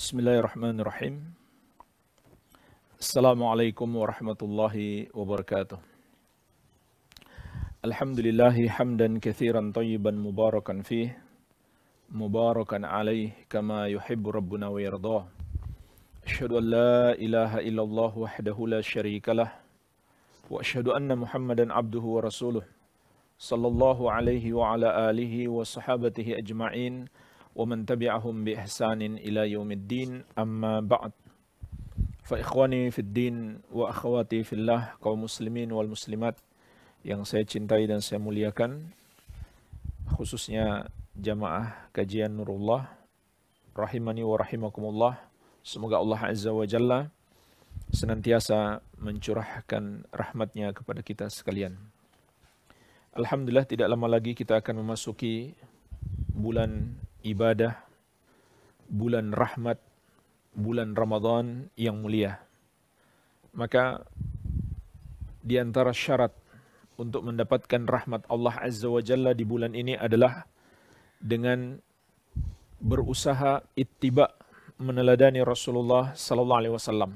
Bismillahirrahmanirrahim. Assalamualaikum warahmatullahi wabarakatuh. Alhamdulillah hamdan katsiran tayyiban mubarakan fih mubarakan alayh kama yuhibbu rabbuna wa yarda. Ashhadu an la ilaha illallah wahdahu la sharika lah, wa ashhadu anna Muhammadan abduhu wa rasuluh sallallahu alaihi wa ala alihi wa sahbatihi ajma'in. ومن تبعهم بإحسان إلى يوم الدين أما بعد فإخواني في الدين وأخواتي في الله kaum muslimin wal muslimat yang saya cintai dan saya muliakan khususnya jamaah kajian Nurullah rahimani wa rahimakumullah semoga Allah azza wa jalla senantiasa mencurahkan rahmatnya kepada kita sekalian. Alhamdulillah tidak lama lagi kita akan memasuki bulan ibadah, bulan rahmat, bulan Ramadan yang mulia. Maka di antara syarat untuk mendapatkan rahmat Allah Azza wa Jalla di bulan ini adalah dengan berusaha ittiba meneladani Rasulullah sallallahu alaihi wasallam.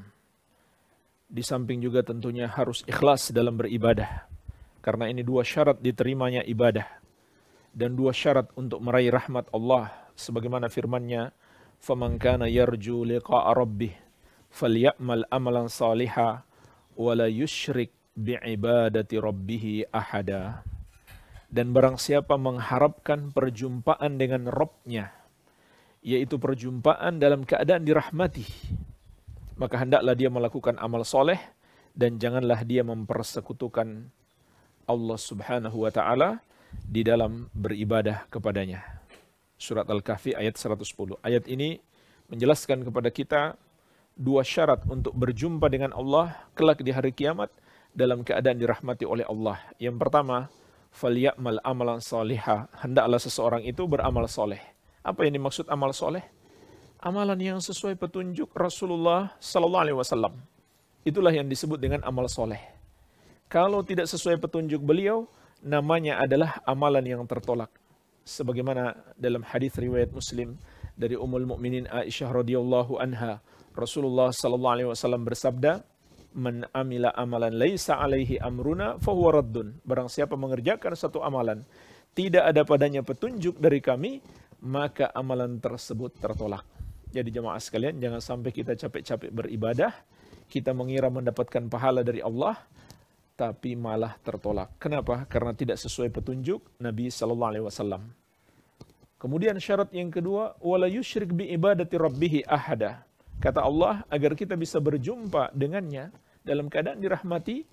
Di samping juga tentunya harus ikhlas dalam beribadah. Karena ini dua syarat diterimanya ibadah dan dua syarat untuk meraih rahmat Allah sebagaimana firman-Nya faman kana yarju liqa'a rabbih falyamal amalan saliha wa la yusyrik bi'ibadati rabbih ahada dan barang siapa mengharapkan perjumpaan dengan Rabbnya yaitu perjumpaan dalam keadaan dirahmati maka hendaklah dia melakukan amal soleh dan janganlah dia mempersekutukan Allah Subhanahu wa taala di dalam beribadah kepadanya. Surat Al-Kahfi ayat 110. Ayat ini menjelaskan kepada kita dua syarat untuk berjumpa dengan Allah kelak di hari kiamat dalam keadaan dirahmati oleh Allah. Yang pertama, falyamal amalan salihah. Hendaklah seseorang itu beramal soleh. Apa yang dimaksud amal soleh? Amalan yang sesuai petunjuk Rasulullah saw Itulah yang disebut dengan amal soleh. Kalau tidak sesuai petunjuk beliau, namanya adalah amalan yang tertolak. Sebagaimana dalam hadis riwayat Muslim dari Ummul Mukminin Aisyah radhiyallahu anha, Rasulullah sallallahu alaihi wasallam bersabda, "Man amila amalan laisa alaihi amruna fahuwa raddun." Barang siapa mengerjakan satu amalan tidak ada padanya petunjuk dari kami, maka amalan tersebut tertolak. Jadi jemaah sekalian, jangan sampai kita capek-capek beribadah, kita mengira mendapatkan pahala dari Allah, tapi malah tertolak. Kenapa? Karena tidak sesuai petunjuk Nabi Shallallahu Alaihi Wasallam. Kemudian syarat yang kedua, wala bi ibadati rabbih ahada. Kata Allah, agar kita bisa berjumpa dengannya dalam keadaan dirahmati,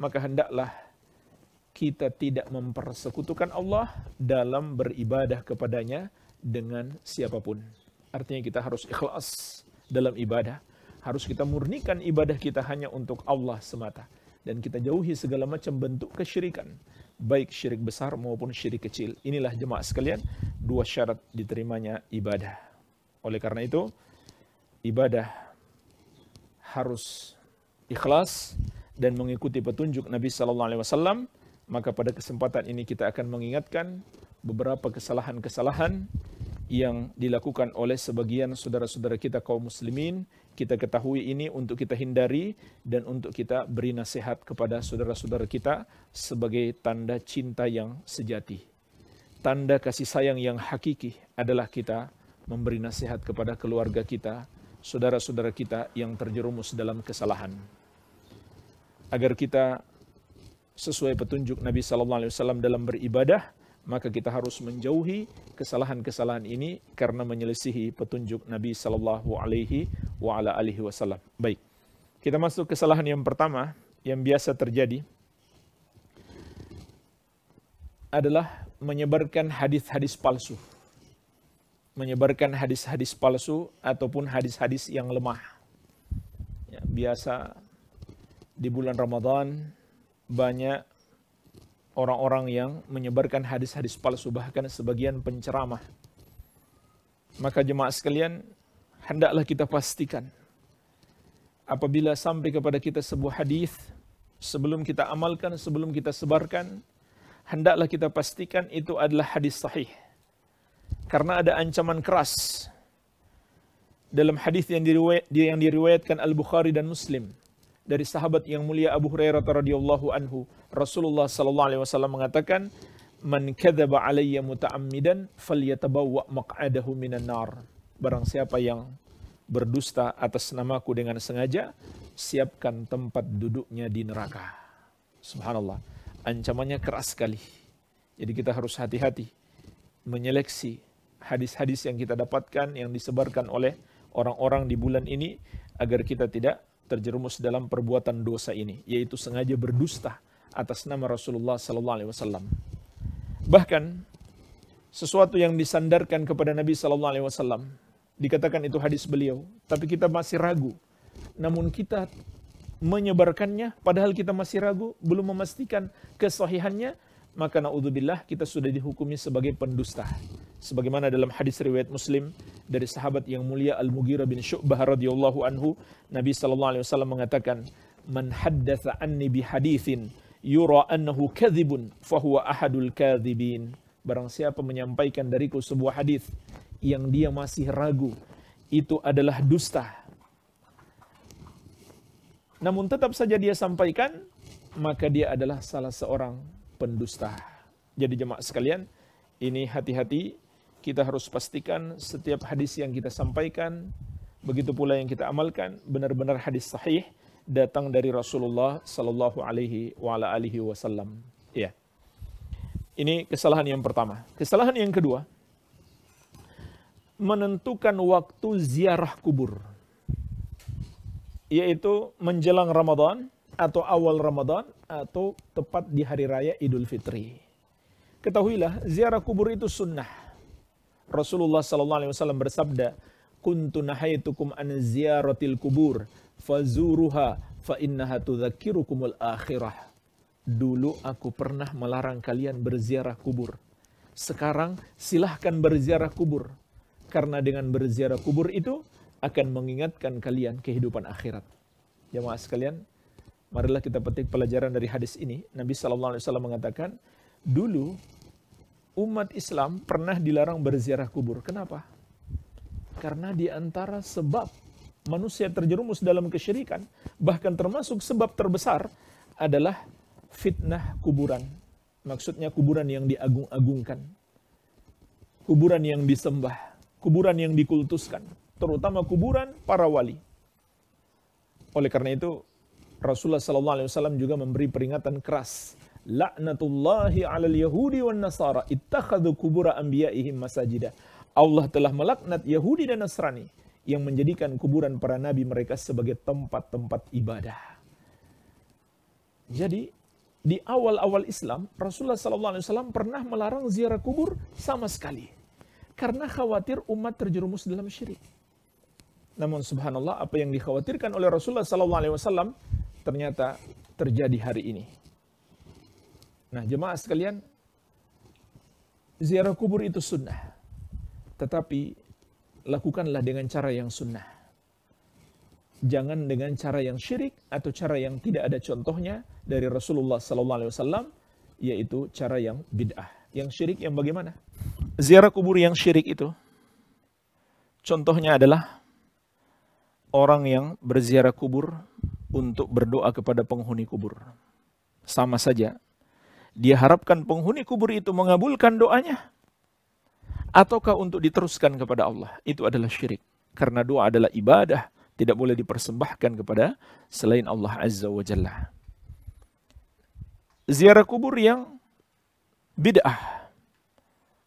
maka hendaklah kita tidak mempersekutukan Allah dalam beribadah kepadanya dengan siapapun. Artinya kita harus ikhlas dalam ibadah. Harus kita murnikan ibadah kita hanya untuk Allah semata dan kita jauhi segala macam bentuk kesyirikan baik syirik besar maupun syirik kecil inilah jemaah sekalian dua syarat diterimanya ibadah oleh karena itu ibadah harus ikhlas dan mengikuti petunjuk Nabi sallallahu alaihi wasallam maka pada kesempatan ini kita akan mengingatkan beberapa kesalahan-kesalahan yang dilakukan oleh sebagian saudara-saudara kita kaum muslimin kita ketahui ini untuk kita hindari dan untuk kita beri nasihat kepada saudara-saudara kita sebagai tanda cinta yang sejati. Tanda kasih sayang yang hakiki adalah kita memberi nasihat kepada keluarga kita, saudara-saudara kita yang terjerumus dalam kesalahan. Agar kita sesuai petunjuk Nabi sallallahu alaihi wasallam dalam beribadah maka kita harus menjauhi kesalahan-kesalahan ini karena menyelisihi petunjuk Nabi Shallallahu Alaihi wa ala alihi Wasallam. Baik, kita masuk kesalahan yang pertama yang biasa terjadi adalah menyebarkan hadis-hadis palsu, menyebarkan hadis-hadis palsu ataupun hadis-hadis yang lemah. Ya, biasa di bulan Ramadan banyak orang-orang yang menyebarkan hadis-hadis palsu bahkan sebagian penceramah. Maka jemaah sekalian, hendaklah kita pastikan apabila sampai kepada kita sebuah hadis sebelum kita amalkan, sebelum kita sebarkan, hendaklah kita pastikan itu adalah hadis sahih. Karena ada ancaman keras dalam hadis yang, diriwayatkan Al-Bukhari dan Muslim dari sahabat yang mulia Abu Hurairah radhiyallahu anhu. Rasulullah sallallahu alaihi wasallam mengatakan, "Man kadzaba alayya muta'ammidan falyatabawwa maq'adahu minan nar." Barang siapa yang berdusta atas namaku dengan sengaja, siapkan tempat duduknya di neraka. Subhanallah. Ancamannya keras sekali. Jadi kita harus hati-hati menyeleksi hadis-hadis yang kita dapatkan yang disebarkan oleh orang-orang di bulan ini agar kita tidak terjerumus dalam perbuatan dosa ini, yaitu sengaja berdusta atas nama Rasulullah sallallahu alaihi wasallam. Bahkan sesuatu yang disandarkan kepada Nabi sallallahu alaihi wasallam dikatakan itu hadis beliau, tapi kita masih ragu. Namun kita menyebarkannya padahal kita masih ragu, belum memastikan kesahihannya, maka naudzubillah kita sudah dihukumi sebagai pendusta sebagaimana dalam hadis riwayat Muslim dari sahabat yang mulia Al-Mughirah bin Syu'bah radhiyallahu anhu Nabi sallallahu alaihi wasallam mengatakan man haddatsa anni bi haditsin yura annahu kadzibun huwa ahadul kadzibin barang siapa menyampaikan dariku sebuah hadis yang dia masih ragu itu adalah dusta namun tetap saja dia sampaikan maka dia adalah salah seorang pendusta jadi jemaah sekalian ini hati-hati kita harus pastikan setiap hadis yang kita sampaikan, begitu pula yang kita amalkan, benar-benar hadis sahih datang dari Rasulullah Sallallahu Alaihi Wasallam. Ya, ini kesalahan yang pertama. Kesalahan yang kedua, menentukan waktu ziarah kubur, yaitu menjelang Ramadan atau awal Ramadan atau tepat di hari raya Idul Fitri. Ketahuilah, ziarah kubur itu sunnah Rasulullah sallallahu alaihi wasallam bersabda, "Kuntu nahaitukum an ziyaratil kubur, fazuruha fa innaha tudzakirukumul akhirah." Dulu aku pernah melarang kalian berziarah kubur. Sekarang silahkan berziarah kubur. Karena dengan berziarah kubur itu akan mengingatkan kalian kehidupan akhirat. Jamaah sekalian, marilah kita petik pelajaran dari hadis ini. Nabi Shallallahu Alaihi Wasallam mengatakan, dulu umat Islam pernah dilarang berziarah kubur. Kenapa? Karena di antara sebab manusia terjerumus dalam kesyirikan, bahkan termasuk sebab terbesar adalah fitnah kuburan. Maksudnya kuburan yang diagung-agungkan. Kuburan yang disembah, kuburan yang dikultuskan, terutama kuburan para wali. Oleh karena itu, Rasulullah SAW juga memberi peringatan keras laknatullahi alal yahudi wan nasara ittakhadhu kubura anbiya'ihim masajida. Allah telah melaknat Yahudi dan Nasrani yang menjadikan kuburan para nabi mereka sebagai tempat-tempat ibadah. Jadi di awal-awal Islam Rasulullah SAW pernah melarang ziarah kubur sama sekali karena khawatir umat terjerumus dalam syirik. Namun subhanallah apa yang dikhawatirkan oleh Rasulullah SAW ternyata terjadi hari ini. Nah jemaah sekalian, ziarah kubur itu sunnah. Tetapi lakukanlah dengan cara yang sunnah. Jangan dengan cara yang syirik atau cara yang tidak ada contohnya dari Rasulullah SAW, yaitu cara yang bid'ah. Yang syirik yang bagaimana? Ziarah kubur yang syirik itu, contohnya adalah orang yang berziarah kubur untuk berdoa kepada penghuni kubur. Sama saja dia harapkan penghuni kubur itu mengabulkan doanya. Ataukah untuk diteruskan kepada Allah? Itu adalah syirik. Karena doa adalah ibadah. Tidak boleh dipersembahkan kepada selain Allah Azza wa Jalla. Ziarah kubur yang bid'ah.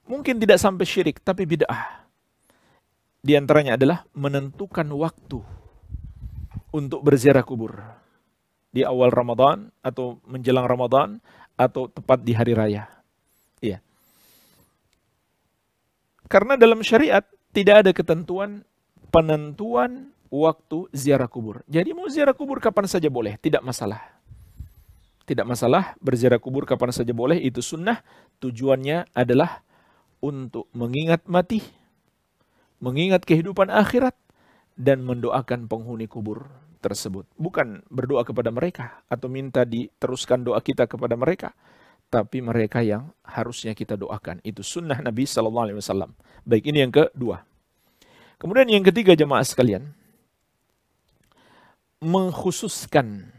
Mungkin tidak sampai syirik, tapi bid'ah. Di antaranya adalah menentukan waktu untuk berziarah kubur. Di awal Ramadan atau menjelang Ramadan atau tepat di hari raya. Iya. Karena dalam syariat tidak ada ketentuan penentuan waktu ziarah kubur. Jadi mau ziarah kubur kapan saja boleh, tidak masalah. Tidak masalah berziarah kubur kapan saja boleh, itu sunnah. Tujuannya adalah untuk mengingat mati, mengingat kehidupan akhirat, dan mendoakan penghuni kubur tersebut. Bukan berdoa kepada mereka atau minta diteruskan doa kita kepada mereka, tapi mereka yang harusnya kita doakan. Itu sunnah Nabi Sallallahu Alaihi Wasallam. Baik, ini yang kedua. Kemudian yang ketiga jemaah sekalian, mengkhususkan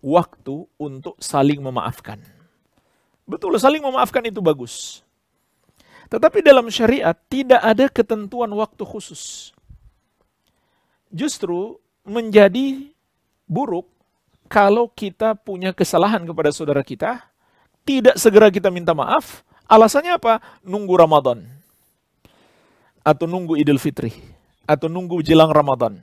waktu untuk saling memaafkan. Betul, saling memaafkan itu bagus. Tetapi dalam syariat tidak ada ketentuan waktu khusus. Justru menjadi buruk kalau kita punya kesalahan kepada saudara kita, tidak segera kita minta maaf, alasannya apa? Nunggu Ramadan. Atau nunggu Idul Fitri. Atau nunggu jelang Ramadan.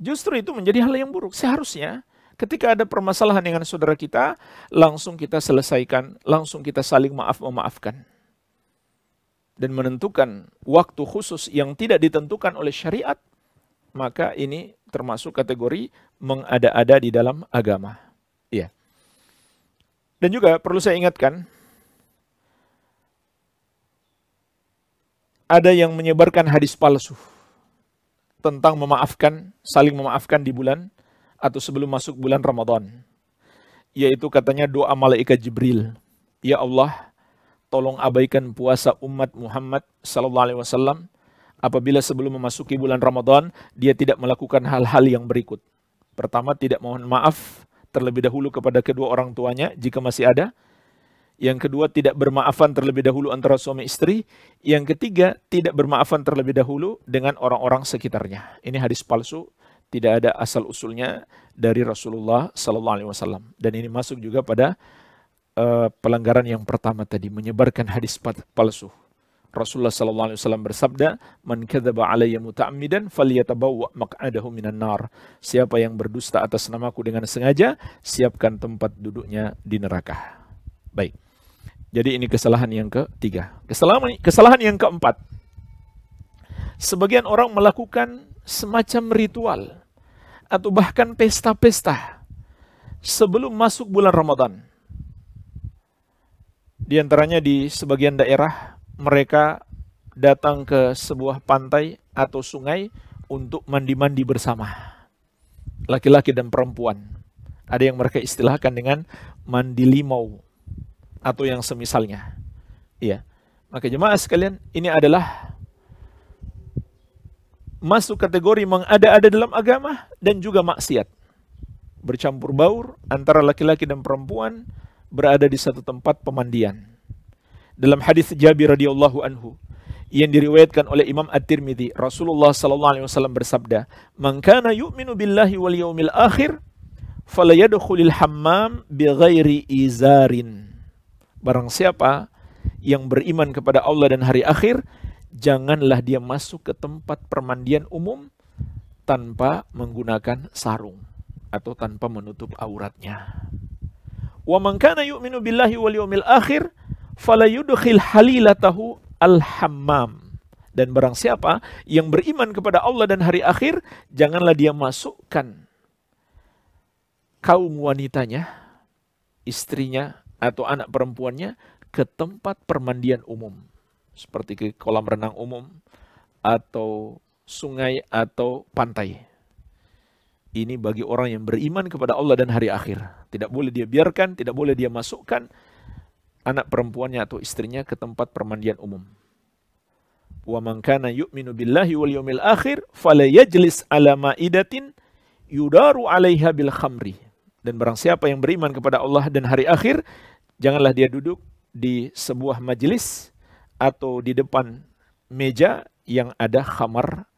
Justru itu menjadi hal yang buruk. Seharusnya ketika ada permasalahan dengan saudara kita, langsung kita selesaikan, langsung kita saling maaf-memaafkan. Dan menentukan waktu khusus yang tidak ditentukan oleh syariat, maka ini termasuk kategori mengada-ada di dalam agama. Iya. Dan juga perlu saya ingatkan, ada yang menyebarkan hadis palsu tentang memaafkan, saling memaafkan di bulan atau sebelum masuk bulan Ramadan. Yaitu katanya doa malaikat Jibril. Ya Allah, tolong abaikan puasa umat Muhammad sallallahu alaihi wasallam apabila sebelum memasuki bulan Ramadan dia tidak melakukan hal-hal yang berikut. Pertama, tidak mohon maaf terlebih dahulu kepada kedua orang tuanya jika masih ada. Yang kedua, tidak bermaafan terlebih dahulu antara suami istri. Yang ketiga, tidak bermaafan terlebih dahulu dengan orang-orang sekitarnya. Ini hadis palsu, tidak ada asal usulnya dari Rasulullah Sallallahu Alaihi Wasallam. Dan ini masuk juga pada uh, pelanggaran yang pertama tadi, menyebarkan hadis palsu. Rasulullah sallallahu alaihi wasallam bersabda, "Man kadzaba alayya muta'ammidan falyatabawwa maq'adahu minan nar." Siapa yang berdusta atas namaku dengan sengaja, siapkan tempat duduknya di neraka. Baik. Jadi ini kesalahan yang ketiga. Kesalahan kesalahan yang keempat. Sebagian orang melakukan semacam ritual atau bahkan pesta-pesta sebelum masuk bulan Ramadan. Di antaranya di sebagian daerah mereka datang ke sebuah pantai atau sungai untuk mandi-mandi bersama. Laki-laki dan perempuan. Ada yang mereka istilahkan dengan mandi limau atau yang semisalnya. Iya. Maka jemaah sekalian, ini adalah masuk kategori mengada-ada dalam agama dan juga maksiat. Bercampur baur antara laki-laki dan perempuan berada di satu tempat pemandian dalam hadis Jabir radhiyallahu anhu yang diriwayatkan oleh Imam At-Tirmidzi Rasulullah sallallahu alaihi wasallam bersabda man kana yu'minu billahi wal yaumil akhir falayadkhulil hammam bighairi izarin barang siapa yang beriman kepada Allah dan hari akhir janganlah dia masuk ke tempat permandian umum tanpa menggunakan sarung atau tanpa menutup auratnya wa man kana yu'minu billahi wal yaumil akhir falayudkhil halilatahu al Dan barang siapa yang beriman kepada Allah dan hari akhir, janganlah dia masukkan kaum wanitanya, istrinya atau anak perempuannya ke tempat permandian umum. Seperti ke kolam renang umum atau sungai atau pantai. Ini bagi orang yang beriman kepada Allah dan hari akhir. Tidak boleh dia biarkan, tidak boleh dia masukkan anak perempuannya atau istrinya ke tempat permandian umum. Wa man kana yu'minu billahi wal yawmil akhir falyajlis ala ma'idatin yudaru 'alaiha bil khamri. Dan barang siapa yang beriman kepada Allah dan hari akhir, janganlah dia duduk di sebuah majelis atau di depan meja yang ada khamar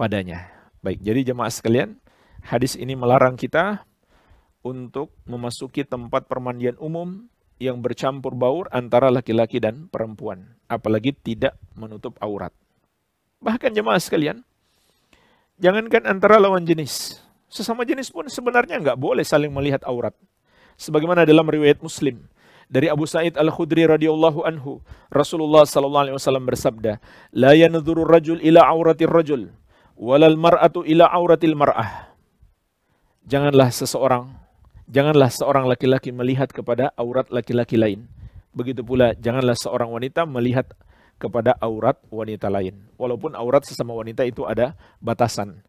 padanya. Baik, jadi jemaah sekalian, hadis ini melarang kita untuk memasuki tempat permandian umum yang bercampur baur antara laki-laki dan perempuan, apalagi tidak menutup aurat. Bahkan jemaah sekalian, jangankan antara lawan jenis, sesama jenis pun sebenarnya nggak boleh saling melihat aurat. Sebagaimana dalam riwayat Muslim, dari Abu Sa'id Al-Khudri radhiyallahu anhu, Rasulullah sallallahu alaihi wasallam bersabda, "La yanzuru rajul ila auratir rajul, walal mar'atu ila auratil mar'ah." Janganlah seseorang Janganlah seorang laki-laki melihat kepada aurat laki-laki lain. Begitu pula, janganlah seorang wanita melihat kepada aurat wanita lain. Walaupun aurat sesama wanita itu ada batasan.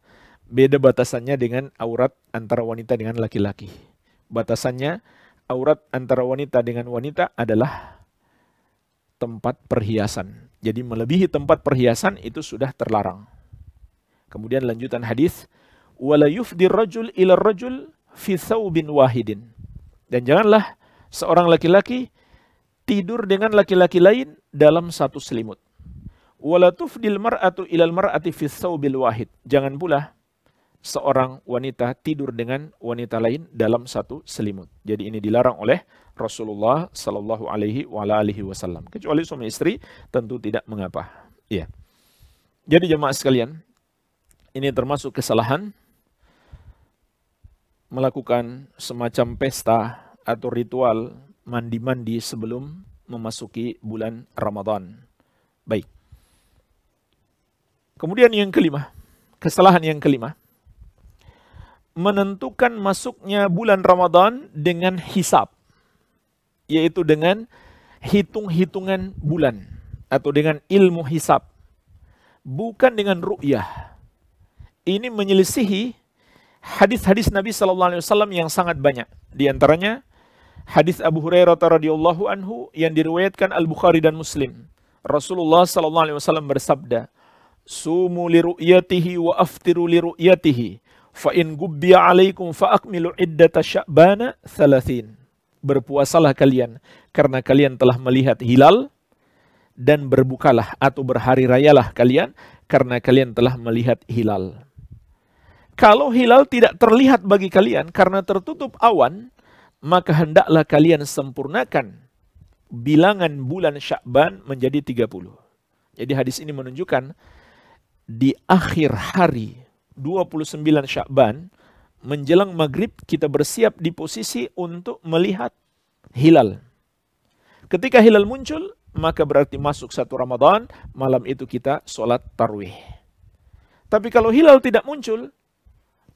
Beda batasannya dengan aurat antara wanita dengan laki-laki. Batasannya aurat antara wanita dengan wanita adalah tempat perhiasan. Jadi melebihi tempat perhiasan itu sudah terlarang. Kemudian lanjutan hadis, "Wala yufdir rajul ila rajul fi bin wahidin. Dan janganlah seorang laki-laki tidur dengan laki-laki lain dalam satu selimut. Wala tufdil mar'atu ilal mar'ati fi bil wahid. Jangan pula seorang wanita tidur dengan wanita lain dalam satu selimut. Jadi ini dilarang oleh Rasulullah Shallallahu Alaihi Wasallam. Kecuali suami istri tentu tidak mengapa. Iya. Jadi jemaah sekalian, ini termasuk kesalahan melakukan semacam pesta atau ritual mandi-mandi sebelum memasuki bulan Ramadan. Baik. Kemudian yang kelima, kesalahan yang kelima. Menentukan masuknya bulan Ramadan dengan hisap, Yaitu dengan hitung-hitungan bulan. Atau dengan ilmu hisap, Bukan dengan ru'yah. Ini menyelisihi hadis-hadis Nabi Shallallahu Alaihi Wasallam yang sangat banyak. Di antaranya hadis Abu Hurairah radhiyallahu anhu yang diriwayatkan Al Bukhari dan Muslim. Rasulullah Shallallahu Alaihi Wasallam bersabda, "Sumu liru'yatihi wa aftiru liru'yatihi, fa in gubbiya alaikum fa akmilu iddata sya'bana thalathin." Berpuasalah kalian karena kalian telah melihat hilal dan berbukalah atau berhari rayalah kalian karena kalian telah melihat hilal. Kalau hilal tidak terlihat bagi kalian karena tertutup awan, maka hendaklah kalian sempurnakan bilangan bulan Syakban menjadi 30. Jadi hadis ini menunjukkan di akhir hari 29 Syakban menjelang maghrib kita bersiap di posisi untuk melihat hilal. Ketika hilal muncul, maka berarti masuk satu Ramadan, malam itu kita sholat tarwih. Tapi kalau hilal tidak muncul,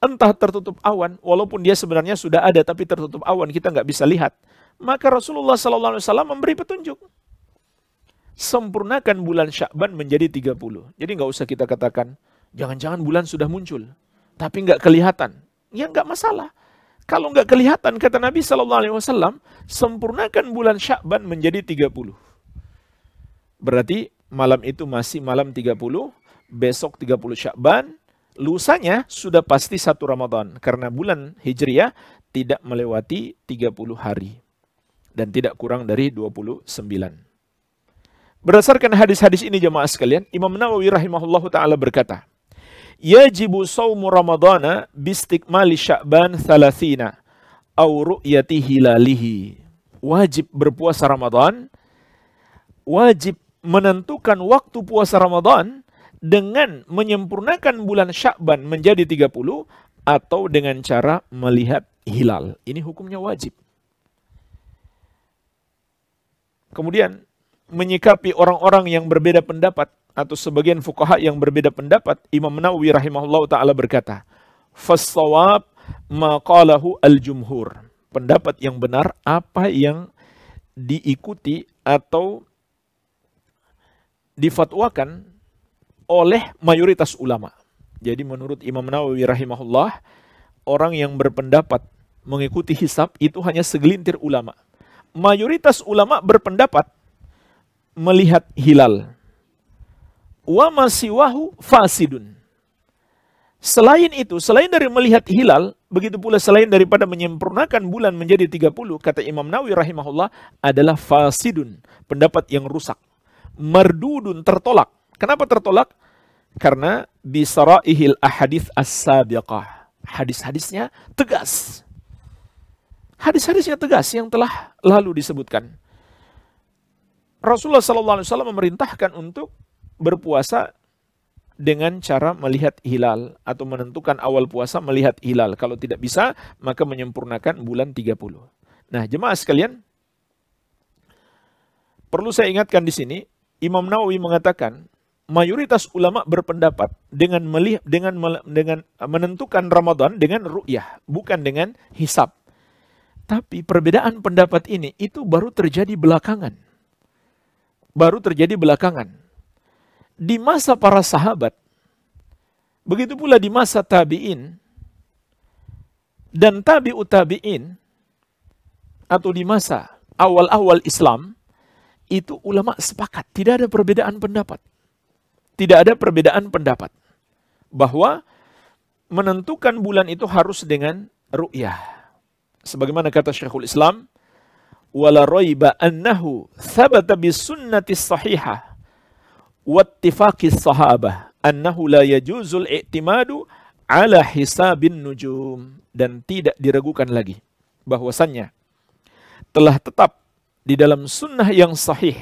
entah tertutup awan, walaupun dia sebenarnya sudah ada tapi tertutup awan kita nggak bisa lihat. Maka Rasulullah SAW memberi petunjuk. Sempurnakan bulan Syakban menjadi 30. Jadi nggak usah kita katakan, jangan-jangan bulan sudah muncul, tapi nggak kelihatan. Ya nggak masalah. Kalau nggak kelihatan, kata Nabi SAW, sempurnakan bulan Syakban menjadi 30. Berarti malam itu masih malam 30, besok 30 Syakban, lusanya sudah pasti satu Ramadan karena bulan Hijriah tidak melewati 30 hari dan tidak kurang dari 29. Berdasarkan hadis-hadis ini jemaah sekalian, Imam Nawawi rahimahullahu taala berkata, "Yajibu saumu Ramadana bistikmali Sya'ban 30 au ru'yati hilalihi." Wajib berpuasa Ramadan, wajib menentukan waktu puasa Ramadan dengan menyempurnakan bulan Syakban menjadi 30 atau dengan cara melihat hilal. Ini hukumnya wajib. Kemudian menyikapi orang-orang yang berbeda pendapat atau sebagian fukaha yang berbeda pendapat, Imam Nawawi rahimahullah taala berkata, "Fasawab maqalahu al-jumhur." Pendapat yang benar apa yang diikuti atau difatwakan oleh mayoritas ulama. Jadi menurut Imam Nawawi rahimahullah, orang yang berpendapat mengikuti hisab itu hanya segelintir ulama. Mayoritas ulama berpendapat melihat hilal. Wa masiwahu fasidun. Selain itu, selain dari melihat hilal, begitu pula selain daripada menyempurnakan bulan menjadi 30, kata Imam Nawawi rahimahullah, adalah fasidun, pendapat yang rusak. Mardudun, tertolak Kenapa tertolak? Karena bisaraihil ahadith as-sabiqah. Hadis-hadisnya tegas. Hadis-hadisnya tegas yang telah lalu disebutkan. Rasulullah SAW memerintahkan untuk berpuasa dengan cara melihat hilal atau menentukan awal puasa melihat hilal. Kalau tidak bisa, maka menyempurnakan bulan 30. Nah, jemaah sekalian, perlu saya ingatkan di sini, Imam Nawawi mengatakan mayoritas ulama berpendapat dengan melihat dengan dengan menentukan Ramadan dengan ru'yah, bukan dengan hisab. Tapi perbedaan pendapat ini itu baru terjadi belakangan. Baru terjadi belakangan. Di masa para sahabat, begitu pula di masa tabi'in dan tabi tabi'in atau di masa awal-awal Islam, itu ulama sepakat, tidak ada perbedaan pendapat tidak ada perbedaan pendapat bahwa menentukan bulan itu harus dengan ru'yah. Sebagaimana kata Syekhul Islam, wala raiba annahu thabata bis sunnati sahihah wa ittifaqi sahabah annahu la yajuzul i'timadu ala hisabin nujum dan tidak diragukan lagi bahwasannya telah tetap di dalam sunnah yang sahih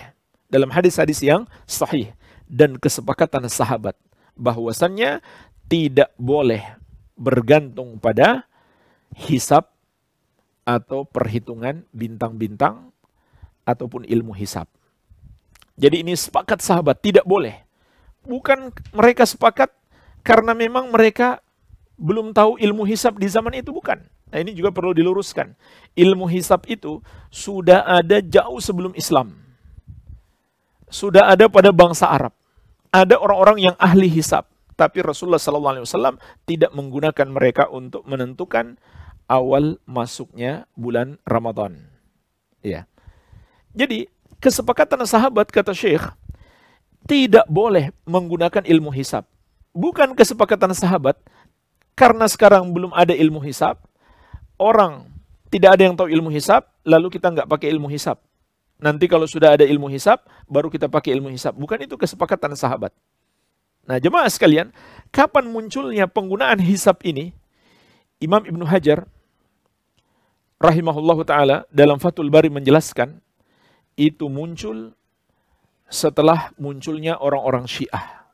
dalam hadis-hadis yang sahih dan kesepakatan sahabat bahwasannya tidak boleh bergantung pada hisap atau perhitungan bintang-bintang ataupun ilmu hisap. Jadi ini sepakat sahabat tidak boleh. Bukan mereka sepakat karena memang mereka belum tahu ilmu hisap di zaman itu bukan. Nah, ini juga perlu diluruskan. Ilmu hisap itu sudah ada jauh sebelum Islam sudah ada pada bangsa Arab. Ada orang-orang yang ahli hisab, tapi Rasulullah SAW tidak menggunakan mereka untuk menentukan awal masuknya bulan Ramadan. Ya. Jadi, kesepakatan sahabat kata Syekh tidak boleh menggunakan ilmu hisab. Bukan kesepakatan sahabat karena sekarang belum ada ilmu hisab, orang tidak ada yang tahu ilmu hisab, lalu kita nggak pakai ilmu hisab. Nanti kalau sudah ada ilmu hisap, baru kita pakai ilmu hisap. Bukan itu kesepakatan sahabat. Nah jemaah sekalian, kapan munculnya penggunaan hisap ini? Imam Ibnu Hajar rahimahullahu taala dalam Fathul Bari menjelaskan itu muncul setelah munculnya orang-orang Syiah.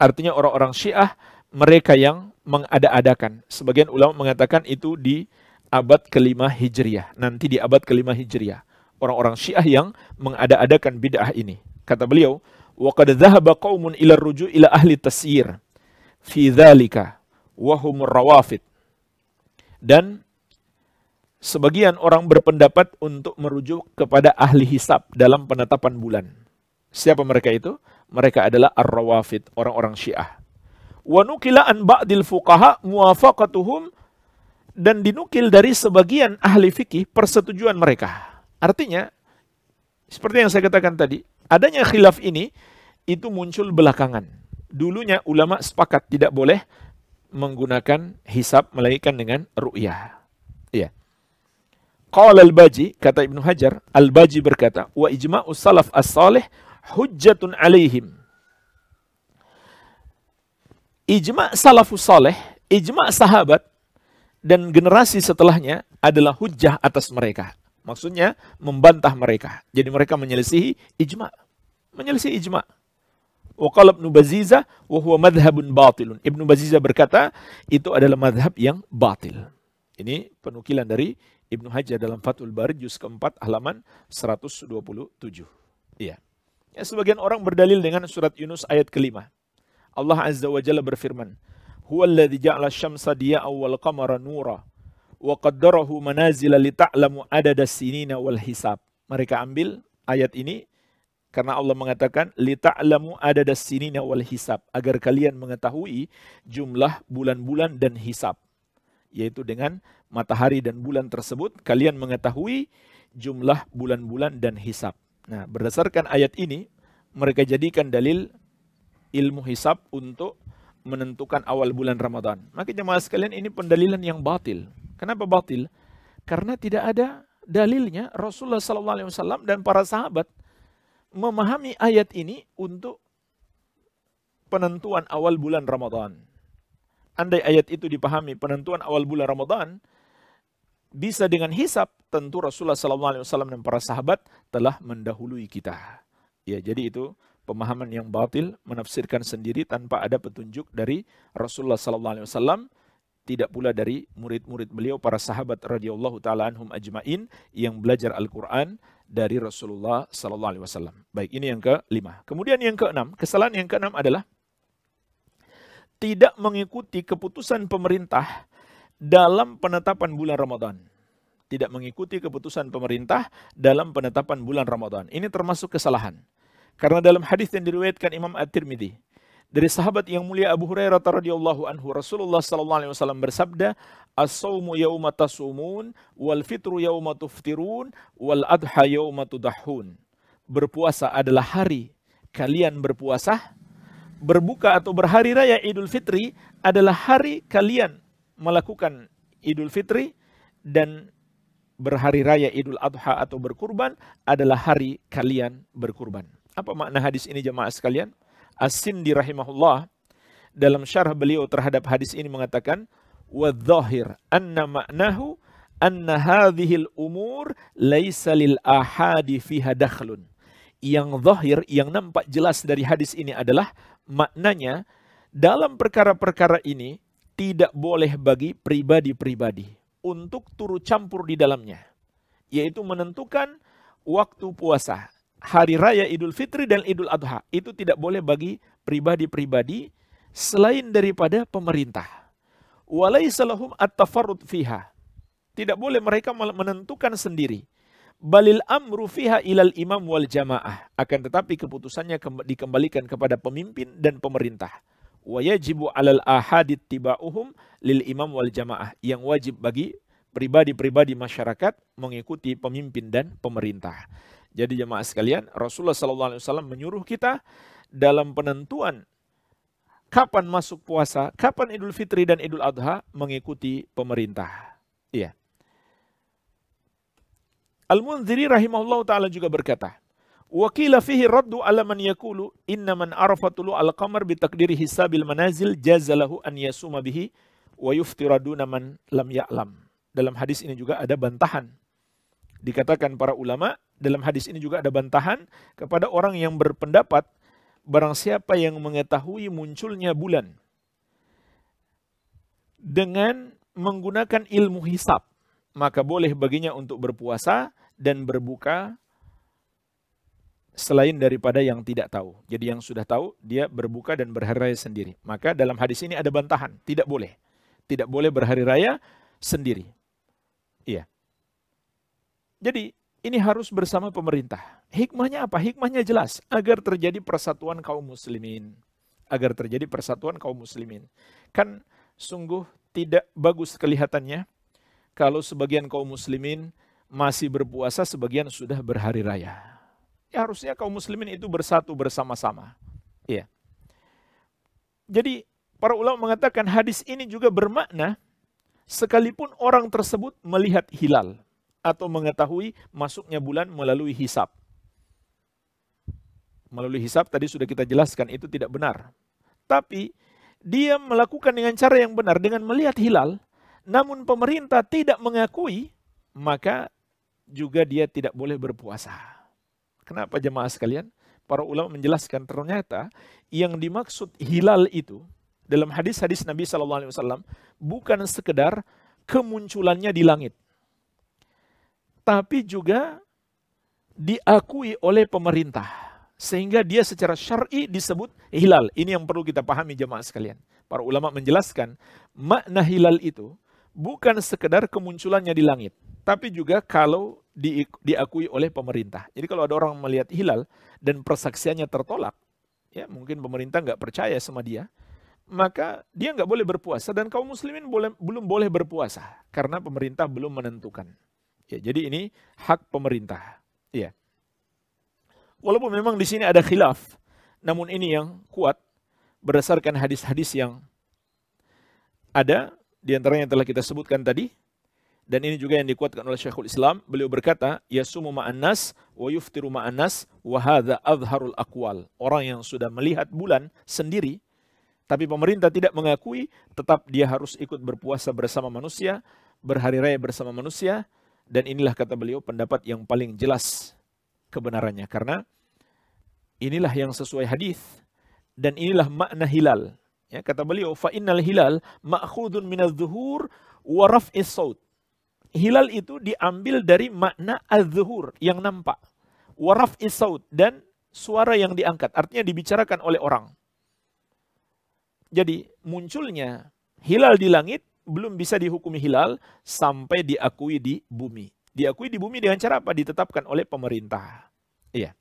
Artinya orang-orang Syiah mereka yang mengada-adakan. Sebagian ulama mengatakan itu di abad kelima Hijriah, nanti di abad kelima Hijriah orang-orang Syiah yang mengada-adakan bid'ah ini. Kata beliau, dhahaba qaumun ila ruju' ila ahli أَهْلِ fi dzalika wa hum rawafid." Dan sebagian orang berpendapat untuk merujuk kepada ahli hisab dalam penetapan bulan. Siapa mereka itu? Mereka adalah ar-rawafid, orang-orang syiah. Wa nukila an ba'dil fuqaha muwafaqatuhum dan dinukil dari sebagian ahli fikih persetujuan mereka. Artinya, seperti yang saya katakan tadi, adanya khilaf ini itu muncul belakangan. Dulunya ulama sepakat tidak boleh menggunakan hisab melainkan dengan ru'yah. Iya. Qala al-Baji, kata Ibnu Hajar, al-Baji berkata, wa ijma'u salaf as-salih hujjatun alaihim. Ijma' salafus salih, ijma' sahabat, dan generasi setelahnya adalah hujjah atas mereka. Maksudnya membantah mereka. Jadi mereka menyelisihi ijma. Menyelisihi ijma. qala Ibnu Baziza wa huwa madhhabun batilun. Ibnu Baziza berkata, itu adalah madhab yang batil. Ini penukilan dari Ibnu Hajar dalam Fathul Bari juz keempat halaman 127. Iya. Ya, sebagian orang berdalil dengan surat Yunus ayat kelima. Allah Azza wa Jalla berfirman, "Huwallazi ja'ala syamsa diya'a wal qamara nura." wa qaddarahu manazila li ta'lamu sinina wal Mereka ambil ayat ini karena Allah mengatakan li ta'lamu sinina wal hisab agar kalian mengetahui jumlah bulan-bulan dan hisab. Yaitu dengan matahari dan bulan tersebut kalian mengetahui jumlah bulan-bulan dan hisab. Nah, berdasarkan ayat ini mereka jadikan dalil ilmu hisab untuk menentukan awal bulan Ramadan. Maka jemaah sekalian ini pendalilan yang batil. Kenapa batil? Karena tidak ada dalilnya Rasulullah Sallallahu Alaihi Wasallam dan para sahabat memahami ayat ini untuk penentuan awal bulan Ramadan. Andai ayat itu dipahami penentuan awal bulan Ramadan bisa dengan hisap, tentu Rasulullah Sallallahu Alaihi Wasallam dan para sahabat telah mendahului kita. Ya, jadi itu pemahaman yang batil menafsirkan sendiri tanpa ada petunjuk dari Rasulullah Sallallahu Alaihi Wasallam tidak pula dari murid-murid beliau para sahabat radhiyallahu taala anhum ajmain yang belajar Al-Qur'an dari Rasulullah sallallahu alaihi wasallam. Baik, ini yang ke kelima. Kemudian yang ke keenam, kesalahan yang ke keenam adalah tidak mengikuti keputusan pemerintah dalam penetapan bulan Ramadan. Tidak mengikuti keputusan pemerintah dalam penetapan bulan Ramadan. Ini termasuk kesalahan. Karena dalam hadis yang diriwayatkan Imam At-Tirmidzi, dari sahabat yang mulia Abu Hurairah radhiyallahu anhu Rasulullah sallallahu alaihi wasallam bersabda as-saumu yauma tasumun wal fitru yauma tuftirun wal adha yauma tudahun berpuasa adalah hari kalian berpuasa berbuka atau berhari raya Idul Fitri adalah hari kalian melakukan Idul Fitri dan berhari raya Idul Adha atau berkurban adalah hari kalian berkurban. Apa makna hadis ini jemaah sekalian? As-Sindi rahimahullah dalam syarah beliau terhadap hadis ini mengatakan dhahir anna ma'nahu anna hadhil umur laisa lil ahadi fiha dakhlun. Yang zahir, yang nampak jelas dari hadis ini adalah maknanya dalam perkara-perkara ini tidak boleh bagi pribadi-pribadi untuk turut campur di dalamnya. Yaitu menentukan waktu puasa hari raya Idul Fitri dan Idul Adha itu tidak boleh bagi pribadi-pribadi selain daripada pemerintah. Walaihsalam at-tafarrud fiha. Tidak boleh mereka menentukan sendiri. Balil amru fiha ilal imam wal jamaah. Akan tetapi keputusannya dikembalikan kepada pemimpin dan pemerintah. Wajibu alal ahadit tiba'uhum lil imam wal jamaah. Yang wajib bagi pribadi-pribadi masyarakat mengikuti pemimpin dan pemerintah. Jadi jemaah sekalian, Rasulullah SAW alaihi wasallam menyuruh kita dalam penentuan kapan masuk puasa, kapan Idul Fitri dan Idul Adha mengikuti pemerintah. Iya. Al-Munziri rahimahullah taala juga berkata, Wakila fihi raddu ala man yakulu inna man arafa al qamar bi takdiri hisabil manazil jazalahu an yasuma bihi wa yuftira man lam ya'lam. Dalam hadis ini juga ada bantahan. Dikatakan para ulama dalam hadis ini juga ada bantahan kepada orang yang berpendapat barang siapa yang mengetahui munculnya bulan dengan menggunakan ilmu hisap maka boleh baginya untuk berpuasa dan berbuka selain daripada yang tidak tahu. Jadi yang sudah tahu dia berbuka dan berhari raya sendiri. Maka dalam hadis ini ada bantahan, tidak boleh. Tidak boleh berhari raya sendiri. Iya. Jadi ini harus bersama pemerintah. Hikmahnya apa? Hikmahnya jelas, agar terjadi persatuan kaum muslimin. Agar terjadi persatuan kaum muslimin. Kan sungguh tidak bagus kelihatannya kalau sebagian kaum muslimin masih berpuasa, sebagian sudah berhari raya. Ya harusnya kaum muslimin itu bersatu bersama-sama. Iya. Jadi para ulama mengatakan hadis ini juga bermakna sekalipun orang tersebut melihat hilal atau mengetahui masuknya bulan melalui hisap. Melalui hisap tadi sudah kita jelaskan itu tidak benar. Tapi dia melakukan dengan cara yang benar dengan melihat hilal, namun pemerintah tidak mengakui, maka juga dia tidak boleh berpuasa. Kenapa jemaah sekalian? Para ulama menjelaskan ternyata yang dimaksud hilal itu dalam hadis-hadis Nabi saw bukan sekedar kemunculannya di langit, tapi juga diakui oleh pemerintah. Sehingga dia secara syar'i disebut hilal. Ini yang perlu kita pahami jemaah sekalian. Para ulama menjelaskan, makna hilal itu bukan sekedar kemunculannya di langit. Tapi juga kalau di, diakui oleh pemerintah. Jadi kalau ada orang melihat hilal dan persaksiannya tertolak, ya mungkin pemerintah nggak percaya sama dia, maka dia nggak boleh berpuasa dan kaum muslimin boleh, belum boleh berpuasa karena pemerintah belum menentukan. Ya, jadi ini hak pemerintah. Ya. Walaupun memang di sini ada khilaf, namun ini yang kuat berdasarkan hadis-hadis yang ada di antaranya yang telah kita sebutkan tadi dan ini juga yang dikuatkan oleh Syekhul Islam beliau berkata yasumu ma'annas wa yuftiru ma'annas wa hadza azharul aqwal orang yang sudah melihat bulan sendiri tapi pemerintah tidak mengakui tetap dia harus ikut berpuasa bersama manusia berhari raya bersama manusia dan inilah kata beliau pendapat yang paling jelas kebenarannya karena inilah yang sesuai hadis dan inilah makna hilal. Ya, kata beliau fa innal hilal ma'khudun minaz zuhur wa raf'is saut. Hilal itu diambil dari makna az-zuhur yang nampak. Wa raf'is saut dan suara yang diangkat, artinya dibicarakan oleh orang. Jadi munculnya hilal di langit belum bisa dihukumi hilal sampai diakui di bumi. Diakui di bumi dengan cara apa? Ditetapkan oleh pemerintah. Iya.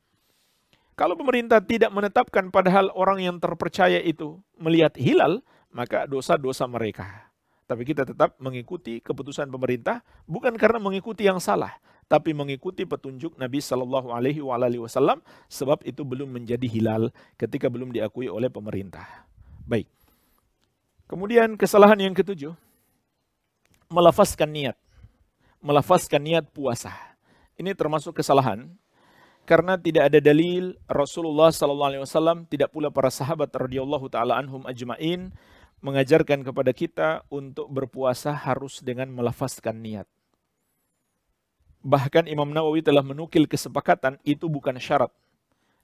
Kalau pemerintah tidak menetapkan padahal orang yang terpercaya itu melihat hilal, maka dosa-dosa mereka. Tapi kita tetap mengikuti keputusan pemerintah bukan karena mengikuti yang salah, tapi mengikuti petunjuk Nabi Shallallahu Alaihi Wasallam sebab itu belum menjadi hilal ketika belum diakui oleh pemerintah. Baik. Kemudian kesalahan yang ketujuh, melafazkan niat. Melafazkan niat puasa. Ini termasuk kesalahan karena tidak ada dalil Rasulullah sallallahu alaihi wasallam tidak pula para sahabat radhiyallahu taala anhum ajmain mengajarkan kepada kita untuk berpuasa harus dengan melafazkan niat. Bahkan Imam Nawawi telah menukil kesepakatan itu bukan syarat.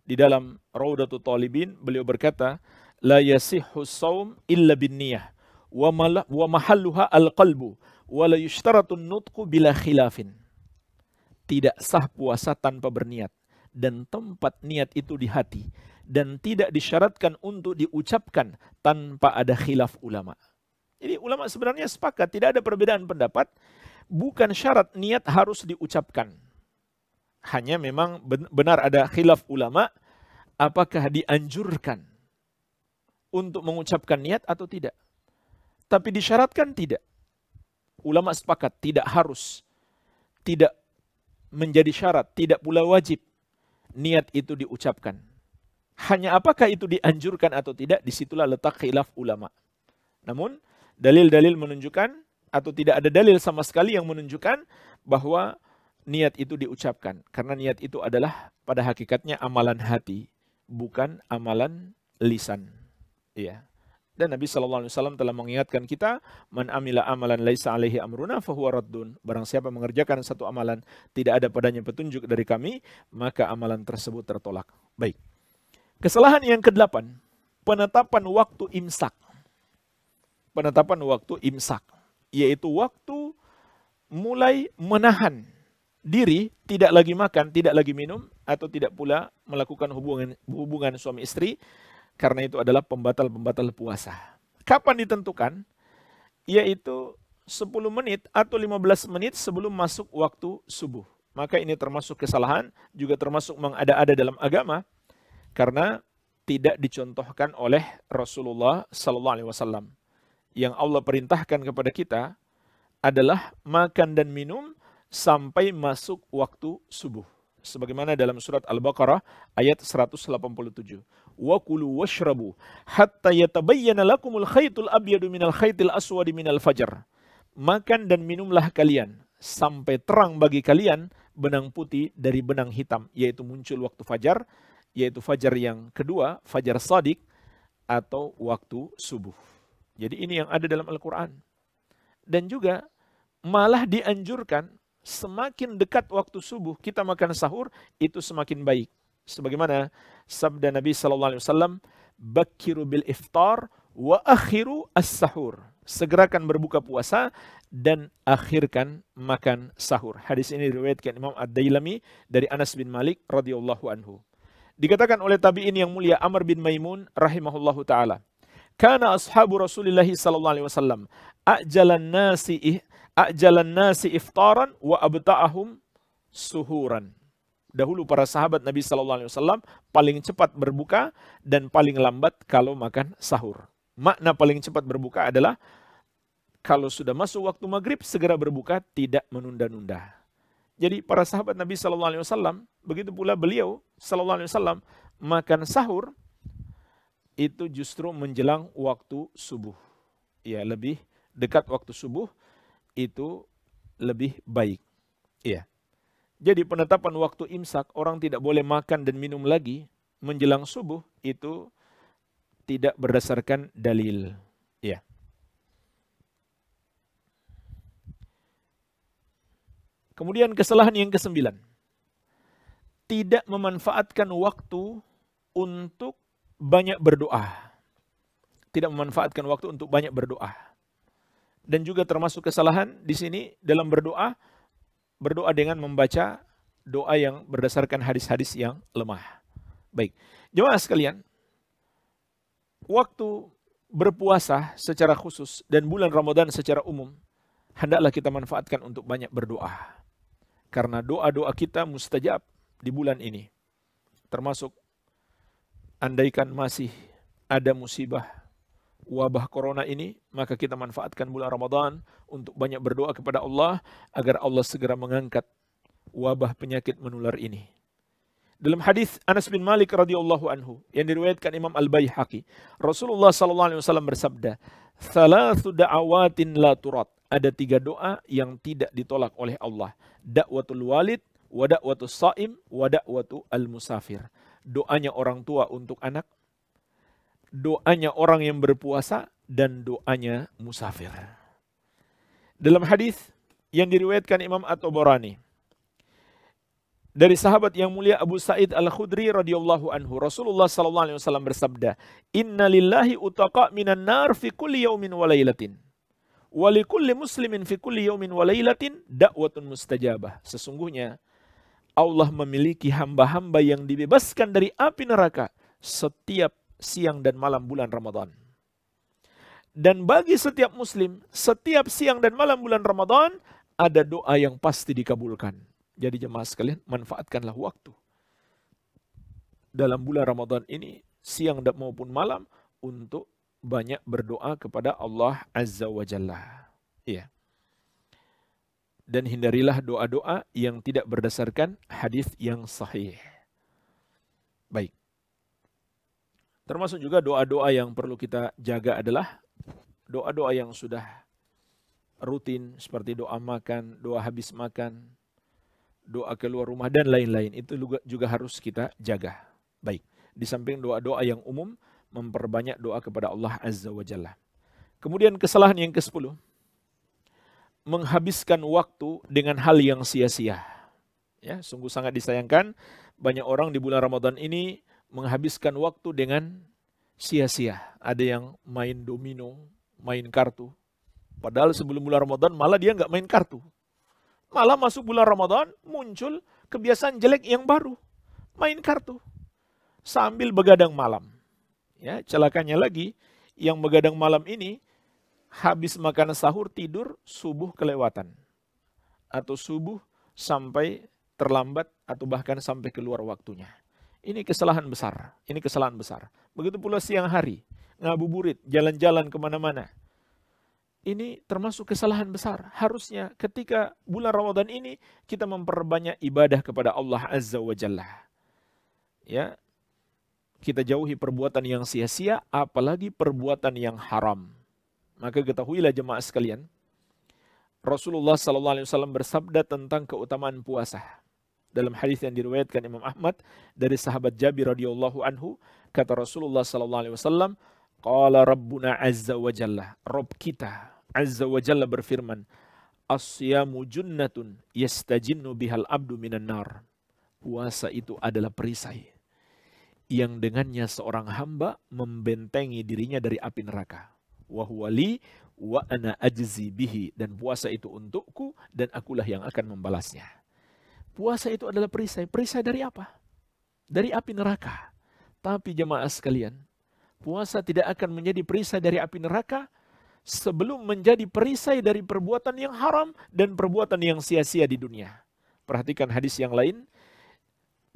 Di dalam Raudatul Talibin beliau berkata, "La yasihhu shaum illa bin niyah wa mahalluha al-qalbu wala yushtaratun nutku bila khilafin. Tidak sah puasa tanpa berniat dan tempat niat itu di hati dan tidak disyaratkan untuk diucapkan tanpa ada khilaf ulama. Jadi ulama sebenarnya sepakat tidak ada perbedaan pendapat, bukan syarat niat harus diucapkan. Hanya memang benar ada khilaf ulama apakah dianjurkan untuk mengucapkan niat atau tidak. Tapi disyaratkan tidak ulama sepakat tidak harus, tidak menjadi syarat, tidak pula wajib niat itu diucapkan. Hanya apakah itu dianjurkan atau tidak, disitulah letak khilaf ulama. Namun, dalil-dalil menunjukkan atau tidak ada dalil sama sekali yang menunjukkan bahwa niat itu diucapkan. Karena niat itu adalah pada hakikatnya amalan hati, bukan amalan lisan. Iya. Yeah. Dan Nabi Shallallahu Alaihi Wasallam telah mengingatkan kita, man amila amalan laisa alaihi amruna fahuwa raddun. Barang siapa mengerjakan satu amalan, tidak ada padanya petunjuk dari kami, maka amalan tersebut tertolak. Baik. Kesalahan yang kedelapan, penetapan waktu imsak. Penetapan waktu imsak, yaitu waktu mulai menahan diri tidak lagi makan, tidak lagi minum, atau tidak pula melakukan hubungan hubungan suami istri karena itu adalah pembatal-pembatal puasa. Kapan ditentukan? Yaitu 10 menit atau 15 menit sebelum masuk waktu subuh. Maka ini termasuk kesalahan, juga termasuk mengada-ada dalam agama. Karena tidak dicontohkan oleh Rasulullah Sallallahu Alaihi Wasallam. Yang Allah perintahkan kepada kita adalah makan dan minum sampai masuk waktu subuh sebagaimana dalam surat Al-Baqarah ayat 187. Wa kulu washrabu hatta yatabayyana lakumul khaytul abyadu minal khaytil aswadi minal fajar. Makan dan minumlah kalian sampai terang bagi kalian benang putih dari benang hitam yaitu muncul waktu fajar yaitu fajar yang kedua fajar sadik atau waktu subuh. Jadi ini yang ada dalam Al-Qur'an. Dan juga malah dianjurkan semakin dekat waktu subuh kita makan sahur itu semakin baik. Sebagaimana sabda Nabi sallallahu alaihi wasallam, "Bakiru bil iftar wa akhiru as-sahur." Segerakan berbuka puasa dan akhirkan makan sahur. Hadis ini diriwayatkan Imam Ad-Dailami dari Anas bin Malik radhiyallahu anhu. Dikatakan oleh tabi'in yang mulia Amr bin Maimun rahimahullahu taala. Kana ashabu Rasulillah sallallahu alaihi wasallam ajalan nasi A'jalan nasi iftaran wa abta'ahum suhuran. Dahulu para sahabat Nabi Shallallahu Alaihi Wasallam paling cepat berbuka dan paling lambat kalau makan sahur. Makna paling cepat berbuka adalah kalau sudah masuk waktu maghrib segera berbuka tidak menunda-nunda. Jadi para sahabat Nabi Shallallahu Alaihi Wasallam begitu pula beliau Shallallahu Alaihi Wasallam makan sahur itu justru menjelang waktu subuh. Ya lebih dekat waktu subuh itu lebih baik. Iya. Jadi penetapan waktu imsak orang tidak boleh makan dan minum lagi menjelang subuh itu tidak berdasarkan dalil. Iya. Kemudian kesalahan yang kesembilan. Tidak memanfaatkan waktu untuk banyak berdoa. Tidak memanfaatkan waktu untuk banyak berdoa dan juga termasuk kesalahan di sini dalam berdoa berdoa dengan membaca doa yang berdasarkan hadis-hadis yang lemah. Baik. Jemaah sekalian, waktu berpuasa secara khusus dan bulan Ramadan secara umum hendaklah kita manfaatkan untuk banyak berdoa. Karena doa-doa kita mustajab di bulan ini. Termasuk andaikan masih ada musibah wabah corona ini, maka kita manfaatkan bulan Ramadan untuk banyak berdoa kepada Allah agar Allah segera mengangkat wabah penyakit menular ini. Dalam hadis Anas bin Malik radhiyallahu anhu yang diriwayatkan Imam Al Baihaqi, Rasulullah sallallahu alaihi wasallam bersabda, "Thalathu da'awatin la turat." Ada tiga doa yang tidak ditolak oleh Allah. Da'watul walid, wadakwatus saim, wadakwatul al musafir. Doanya orang tua untuk anak, doanya orang yang berpuasa dan doanya musafir. Dalam hadis yang diriwayatkan Imam At-Tabarani dari sahabat yang mulia Abu Sa'id Al-Khudri radhiyallahu anhu Rasulullah sallallahu alaihi wasallam bersabda Inna lillahi utaqa minan nar fi kulli yaumin wa lailatin Walikulli muslimin fi kulli yaumin wa lailatin da'watun mustajabah sesungguhnya Allah memiliki hamba-hamba yang dibebaskan dari api neraka setiap siang dan malam bulan Ramadan. Dan bagi setiap muslim, setiap siang dan malam bulan Ramadan ada doa yang pasti dikabulkan. Jadi jemaah sekalian, manfaatkanlah waktu. Dalam bulan Ramadan ini, siang dan maupun malam, untuk banyak berdoa kepada Allah Azza wa Jalla. Ya. Dan hindarilah doa-doa yang tidak berdasarkan hadis yang sahih. Termasuk juga doa-doa yang perlu kita jaga adalah doa-doa yang sudah rutin seperti doa makan, doa habis makan, doa keluar rumah dan lain-lain. Itu juga, harus kita jaga. Baik. Di samping doa-doa yang umum, memperbanyak doa kepada Allah Azza wa Jalla. Kemudian kesalahan yang ke-10. Menghabiskan waktu dengan hal yang sia-sia. Ya, sungguh sangat disayangkan banyak orang di bulan Ramadan ini menghabiskan waktu dengan sia-sia. Ada yang main domino, main kartu. Padahal sebelum bulan Ramadan malah dia nggak main kartu. Malah masuk bulan Ramadan muncul kebiasaan jelek yang baru. Main kartu. Sambil begadang malam. Ya, celakanya lagi yang begadang malam ini habis makan sahur tidur subuh kelewatan. Atau subuh sampai terlambat atau bahkan sampai keluar waktunya. Ini kesalahan besar. Ini kesalahan besar. Begitu pula siang hari, ngabuburit, jalan-jalan kemana-mana. Ini termasuk kesalahan besar. Harusnya ketika bulan Ramadan ini kita memperbanyak ibadah kepada Allah Azza wa Jalla. Ya, kita jauhi perbuatan yang sia-sia, apalagi perbuatan yang haram. Maka ketahuilah jemaah sekalian, Rasulullah Sallallahu Alaihi Wasallam bersabda tentang keutamaan puasa dalam hadis yang diriwayatkan Imam Ahmad dari sahabat Jabir radhiyallahu anhu kata Rasulullah sallallahu alaihi wasallam qala rabbuna azza wa jalla rabb kita azza wa jalla berfirman asyamu junnatun yastajinnu bihal abdu minan nar puasa itu adalah perisai yang dengannya seorang hamba membentengi dirinya dari api neraka wahwali wa ana ajzi bihi dan puasa itu untukku dan akulah yang akan membalasnya Puasa itu adalah perisai. Perisai dari apa? Dari api neraka. Tapi jemaah sekalian, puasa tidak akan menjadi perisai dari api neraka sebelum menjadi perisai dari perbuatan yang haram dan perbuatan yang sia-sia di dunia. Perhatikan hadis yang lain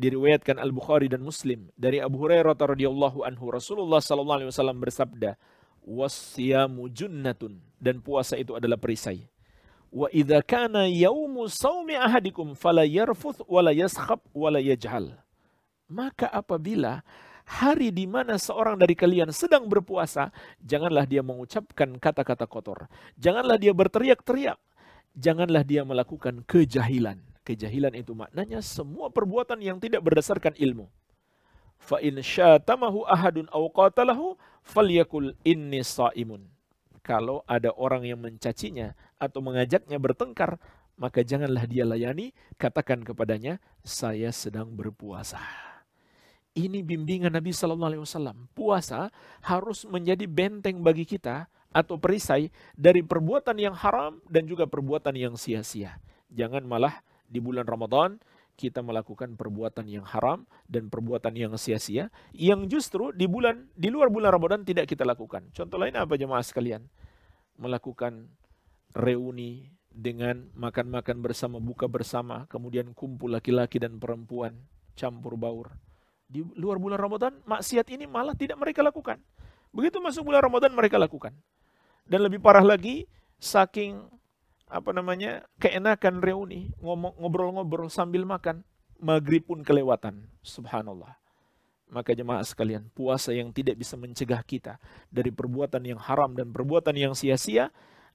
diriwayatkan Al Bukhari dan Muslim dari Abu Hurairah radhiyallahu anhu Rasulullah sallallahu alaihi wasallam bersabda "Wasiyamu junnatun dan puasa itu adalah perisai Wa idza kana yaumu saumi ahadikum fala yarfuth wala yaskhab wala yajhal. Maka apabila hari di mana seorang dari kalian sedang berpuasa, janganlah dia mengucapkan kata-kata kotor. Janganlah dia berteriak-teriak. Janganlah dia melakukan kejahilan. Kejahilan itu maknanya semua perbuatan yang tidak berdasarkan ilmu. Fa in syatamahu ahadun aw qatalahu falyakul inni saimun. Kalau ada orang yang mencacinya, atau mengajaknya bertengkar, maka janganlah dia layani, katakan kepadanya, saya sedang berpuasa. Ini bimbingan Nabi Shallallahu Alaihi Wasallam. Puasa harus menjadi benteng bagi kita atau perisai dari perbuatan yang haram dan juga perbuatan yang sia-sia. Jangan malah di bulan Ramadan kita melakukan perbuatan yang haram dan perbuatan yang sia-sia yang justru di bulan di luar bulan Ramadan tidak kita lakukan. Contoh lain apa jemaah sekalian? Melakukan reuni dengan makan-makan bersama, buka bersama, kemudian kumpul laki-laki dan perempuan, campur baur. Di luar bulan Ramadan, maksiat ini malah tidak mereka lakukan. Begitu masuk bulan Ramadan mereka lakukan. Dan lebih parah lagi, saking apa namanya keenakan reuni, ngobrol-ngobrol sambil makan, maghrib pun kelewatan. Subhanallah. Maka jemaah sekalian, puasa yang tidak bisa mencegah kita dari perbuatan yang haram dan perbuatan yang sia-sia,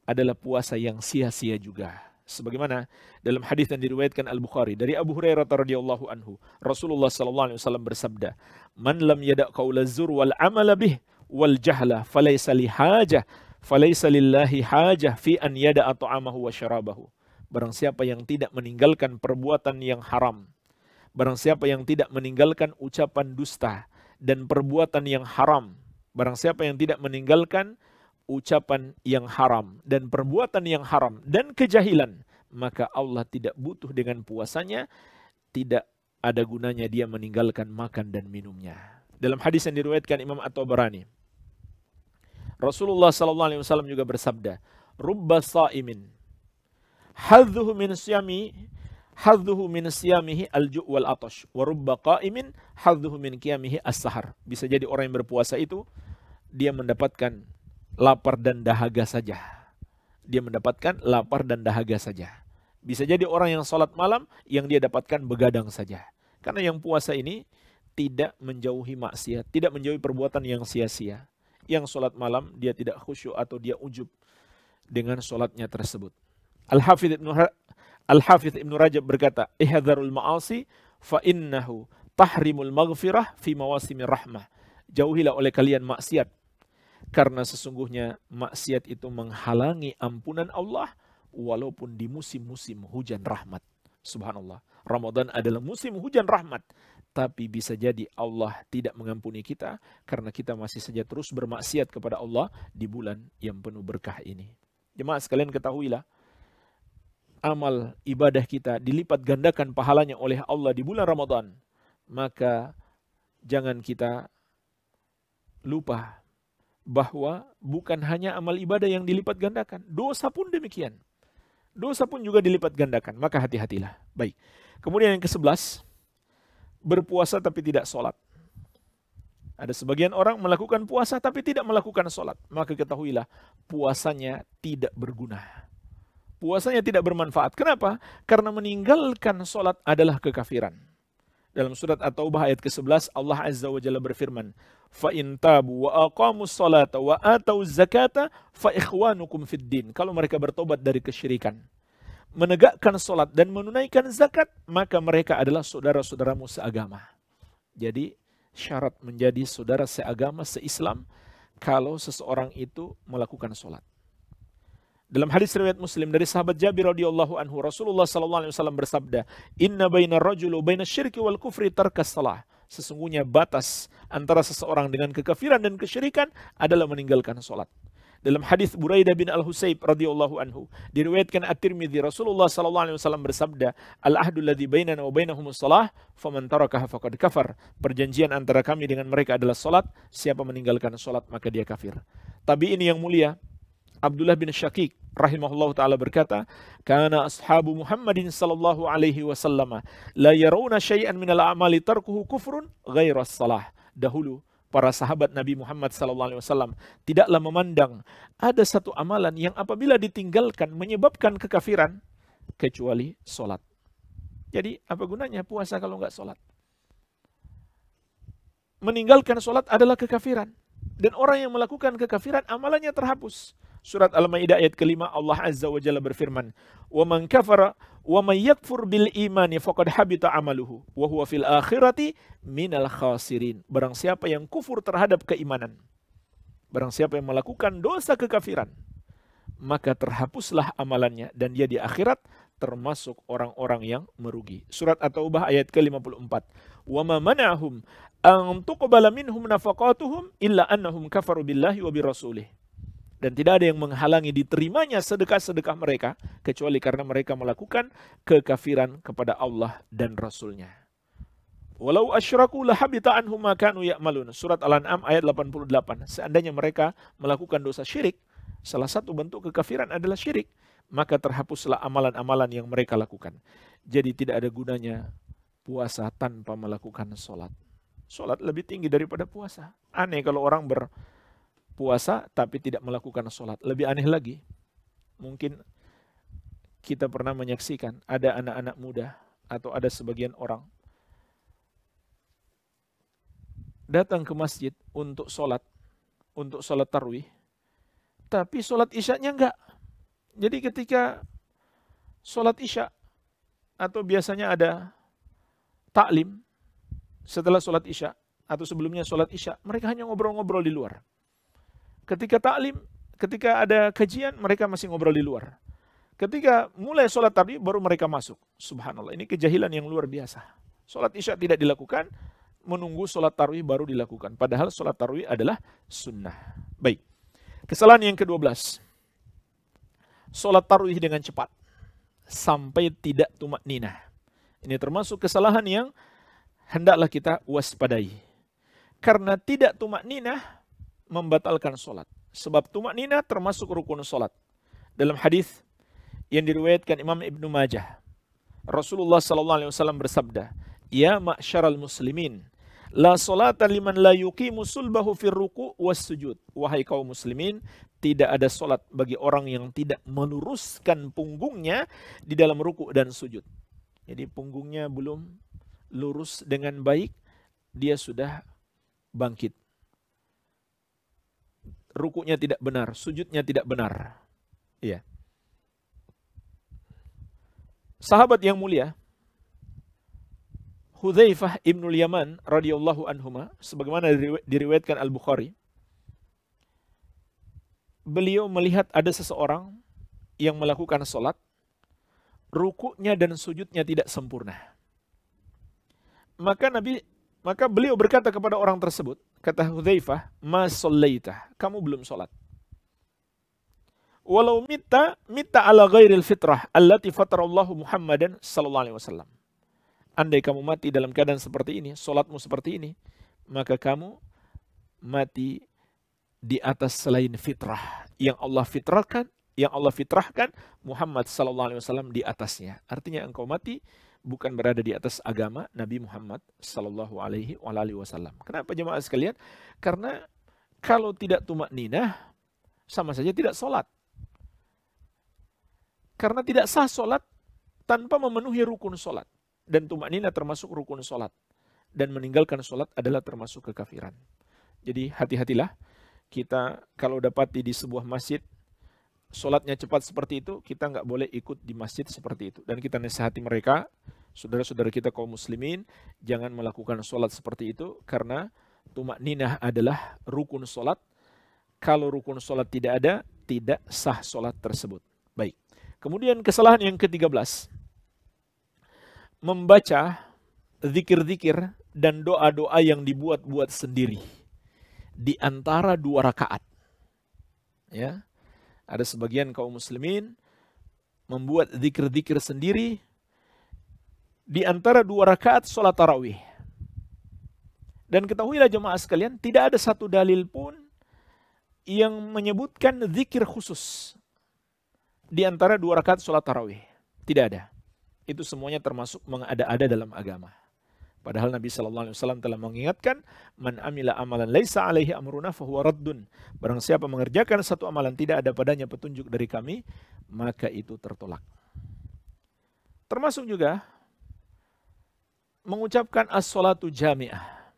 adalah puasa yang sia-sia juga. Sebagaimana dalam hadis yang diriwayatkan Al-Bukhari dari Abu Hurairah radhiyallahu anhu, Rasulullah sallallahu alaihi wasallam bersabda, "Man lam yada' qaula zur wal amala bih wal jahla falaysa li hajah, falaysa lillahi hajah fi an yada'a ta'amahu wa syarabahu." Barang siapa yang tidak meninggalkan perbuatan yang haram, barang siapa yang tidak meninggalkan ucapan dusta dan perbuatan yang haram, barang siapa yang tidak meninggalkan ucapan yang haram dan perbuatan yang haram dan kejahilan, maka Allah tidak butuh dengan puasanya, tidak ada gunanya dia meninggalkan makan dan minumnya. Dalam hadis yang diriwayatkan Imam At-Tabarani, Rasulullah sallallahu alaihi wasallam juga bersabda, "Rubba shaimin hadzuhu min siyami hadzuhu min siyamihi al-ju' wal atash wa rubba qa'imin hadzuhu min qiyamihi as-sahar." Bisa jadi orang yang berpuasa itu dia mendapatkan lapar dan dahaga saja. Dia mendapatkan lapar dan dahaga saja. Bisa jadi orang yang sholat malam yang dia dapatkan begadang saja. Karena yang puasa ini tidak menjauhi maksiat, tidak menjauhi perbuatan yang sia-sia. Yang sholat malam dia tidak khusyuk atau dia ujub dengan sholatnya tersebut. Al-Hafidh Ibn, Al Ibn Rajab berkata, Ihadharul ma'asi fa'innahu tahrimul maghfirah fi mawasimir rahmah. Jauhilah oleh kalian maksiat karena sesungguhnya maksiat itu menghalangi ampunan Allah walaupun di musim-musim hujan rahmat. Subhanallah. Ramadan adalah musim hujan rahmat. Tapi bisa jadi Allah tidak mengampuni kita karena kita masih saja terus bermaksiat kepada Allah di bulan yang penuh berkah ini. Jemaah sekalian ketahuilah, amal ibadah kita dilipat gandakan pahalanya oleh Allah di bulan Ramadan. Maka jangan kita lupa bahwa bukan hanya amal ibadah yang dilipat gandakan, dosa pun demikian. Dosa pun juga dilipat gandakan, maka hati-hatilah. Baik. Kemudian yang ke-11, berpuasa tapi tidak sholat. Ada sebagian orang melakukan puasa tapi tidak melakukan sholat. Maka ketahuilah puasanya tidak berguna. Puasanya tidak bermanfaat. Kenapa? Karena meninggalkan sholat adalah kekafiran. Dalam surat At-Taubah ayat ke-11 Allah Azza wa Jalla berfirman, fa intabu wa aqamus salata wa atau zakata fa ikhwanukum fid din. Kalau mereka bertobat dari kesyirikan, menegakkan salat dan menunaikan zakat, maka mereka adalah saudara-saudaramu seagama. Jadi syarat menjadi saudara seagama seislam kalau seseorang itu melakukan salat. Dalam hadis riwayat Muslim dari sahabat Jabir radhiyallahu anhu Rasulullah sallallahu alaihi wasallam bersabda, "Inna bainar rajuli syirki wal kufri tarkas salah." Sesungguhnya batas antara seseorang dengan kekafiran dan kesyirikan adalah meninggalkan sholat. Dalam hadis Buraidah bin Al-Husayb radhiyallahu anhu diriwayatkan At-Tirmidzi Rasulullah sallallahu alaihi wasallam bersabda al ahdu alladhi bainana wa bainahumus shalah faman tarakaha faqad kafar perjanjian antara kami dengan mereka adalah salat siapa meninggalkan salat maka dia kafir ini yang mulia Abdullah bin Syakik rahimahullah taala berkata, "Kana ashabu Muhammadin sallallahu alaihi wasallam la yarawna syai'an min al-a'mali tarkuhu kufrun ghaira salah." Dahulu para sahabat Nabi Muhammad sallallahu alaihi wasallam tidaklah memandang ada satu amalan yang apabila ditinggalkan menyebabkan kekafiran kecuali salat. Jadi apa gunanya puasa kalau nggak salat? Meninggalkan salat adalah kekafiran. Dan orang yang melakukan kekafiran amalannya terhapus. Surat Al-Maidah ayat kelima Allah Azza wa Jalla berfirman, "Wa man kafara wa man yakfur bil imani faqad habita amaluhu wa huwa fil akhirati minal khasirin." Barang siapa yang kufur terhadap keimanan, barang siapa yang melakukan dosa kekafiran, maka terhapuslah amalannya dan dia di akhirat termasuk orang-orang yang merugi. Surat At-Taubah ayat ke-54. Wa ma manahum an tuqbala minhum nafaqatuhum illa annahum kafaru billahi wa bi dan tidak ada yang menghalangi diterimanya sedekah-sedekah mereka kecuali karena mereka melakukan kekafiran kepada Allah dan Rasulnya. Walau asyraku lahabita anhum makanu ya'malun. Surat Al-An'am ayat 88. Seandainya mereka melakukan dosa syirik, salah satu bentuk kekafiran adalah syirik, maka terhapuslah amalan-amalan yang mereka lakukan. Jadi tidak ada gunanya puasa tanpa melakukan sholat. Sholat lebih tinggi daripada puasa. Aneh kalau orang ber, puasa tapi tidak melakukan sholat. Lebih aneh lagi, mungkin kita pernah menyaksikan ada anak-anak muda atau ada sebagian orang datang ke masjid untuk sholat, untuk sholat tarwih, tapi sholat isyaknya enggak. Jadi ketika sholat isya atau biasanya ada taklim setelah sholat isya atau sebelumnya sholat isya, mereka hanya ngobrol-ngobrol di luar. Ketika taklim, ketika ada kajian, mereka masih ngobrol di luar. Ketika mulai sholat tadi, baru mereka masuk. Subhanallah, ini kejahilan yang luar biasa. Sholat isya tidak dilakukan, menunggu sholat tarwih baru dilakukan. Padahal sholat tarwih adalah sunnah. Baik. Kesalahan yang ke-12. Sholat tarwih dengan cepat. Sampai tidak tumak ninah. Ini termasuk kesalahan yang hendaklah kita waspadai. Karena tidak tumak ninah, membatalkan sholat. Sebab tumak nina termasuk rukun sholat. Dalam hadis yang diriwayatkan Imam Ibnu Majah. Rasulullah sallallahu alaihi wasallam bersabda, "Ya ma'syaral muslimin, la solat liman la yuqimu sulbahu fir ruku' was sujud." Wahai kaum muslimin, tidak ada solat bagi orang yang tidak meluruskan punggungnya di dalam ruku' dan sujud. Jadi punggungnya belum lurus dengan baik, dia sudah bangkit. Rukunya tidak benar, sujudnya tidak benar. Iya. Sahabat yang mulia, Hudzaifah ibnul Yaman radhiyallahu anhuma sebagaimana diriwayatkan Al-Bukhari beliau melihat ada seseorang yang melakukan sholat rukuknya dan sujudnya tidak sempurna maka Nabi maka beliau berkata kepada orang tersebut Kata Hudzaifah, "Ma sallaita." Kamu belum salat. Walau mita mita ala ghairil fitrah allati fatarallahu Muhammadan sallallahu alaihi wasallam. Andai kamu mati dalam keadaan seperti ini, salatmu seperti ini, maka kamu mati di atas selain fitrah yang Allah fitrahkan, yang Allah fitrahkan Muhammad sallallahu alaihi wasallam di atasnya. Artinya engkau mati bukan berada di atas agama Nabi Muhammad Sallallahu Alaihi Wasallam. Kenapa jemaah sekalian? Karena kalau tidak tumak ninah, sama saja tidak sholat. Karena tidak sah sholat tanpa memenuhi rukun sholat. Dan tumak ninah termasuk rukun sholat. Dan meninggalkan sholat adalah termasuk kekafiran. Jadi hati-hatilah kita kalau dapati di sebuah masjid Solatnya cepat seperti itu, kita nggak boleh ikut di masjid seperti itu. Dan kita nasihati mereka, saudara-saudara kita kaum muslimin, jangan melakukan solat seperti itu, karena tumak ninah adalah rukun solat Kalau rukun solat tidak ada, tidak sah solat tersebut. Baik. Kemudian kesalahan yang ke-13. Membaca zikir-zikir dan doa-doa yang dibuat-buat sendiri. Di antara dua rakaat. Ya ada sebagian kaum muslimin membuat zikir-zikir sendiri di antara dua rakaat sholat tarawih. Dan ketahuilah jemaah sekalian, tidak ada satu dalil pun yang menyebutkan zikir khusus di antara dua rakaat sholat tarawih. Tidak ada. Itu semuanya termasuk mengada-ada dalam agama. Padahal Nabi Shallallahu Alaihi Wasallam telah mengingatkan, man amila amalan laisa alaihi amruna fahuwa raddun. Barang siapa mengerjakan satu amalan tidak ada padanya petunjuk dari kami, maka itu tertolak. Termasuk juga mengucapkan as-salatu jami'ah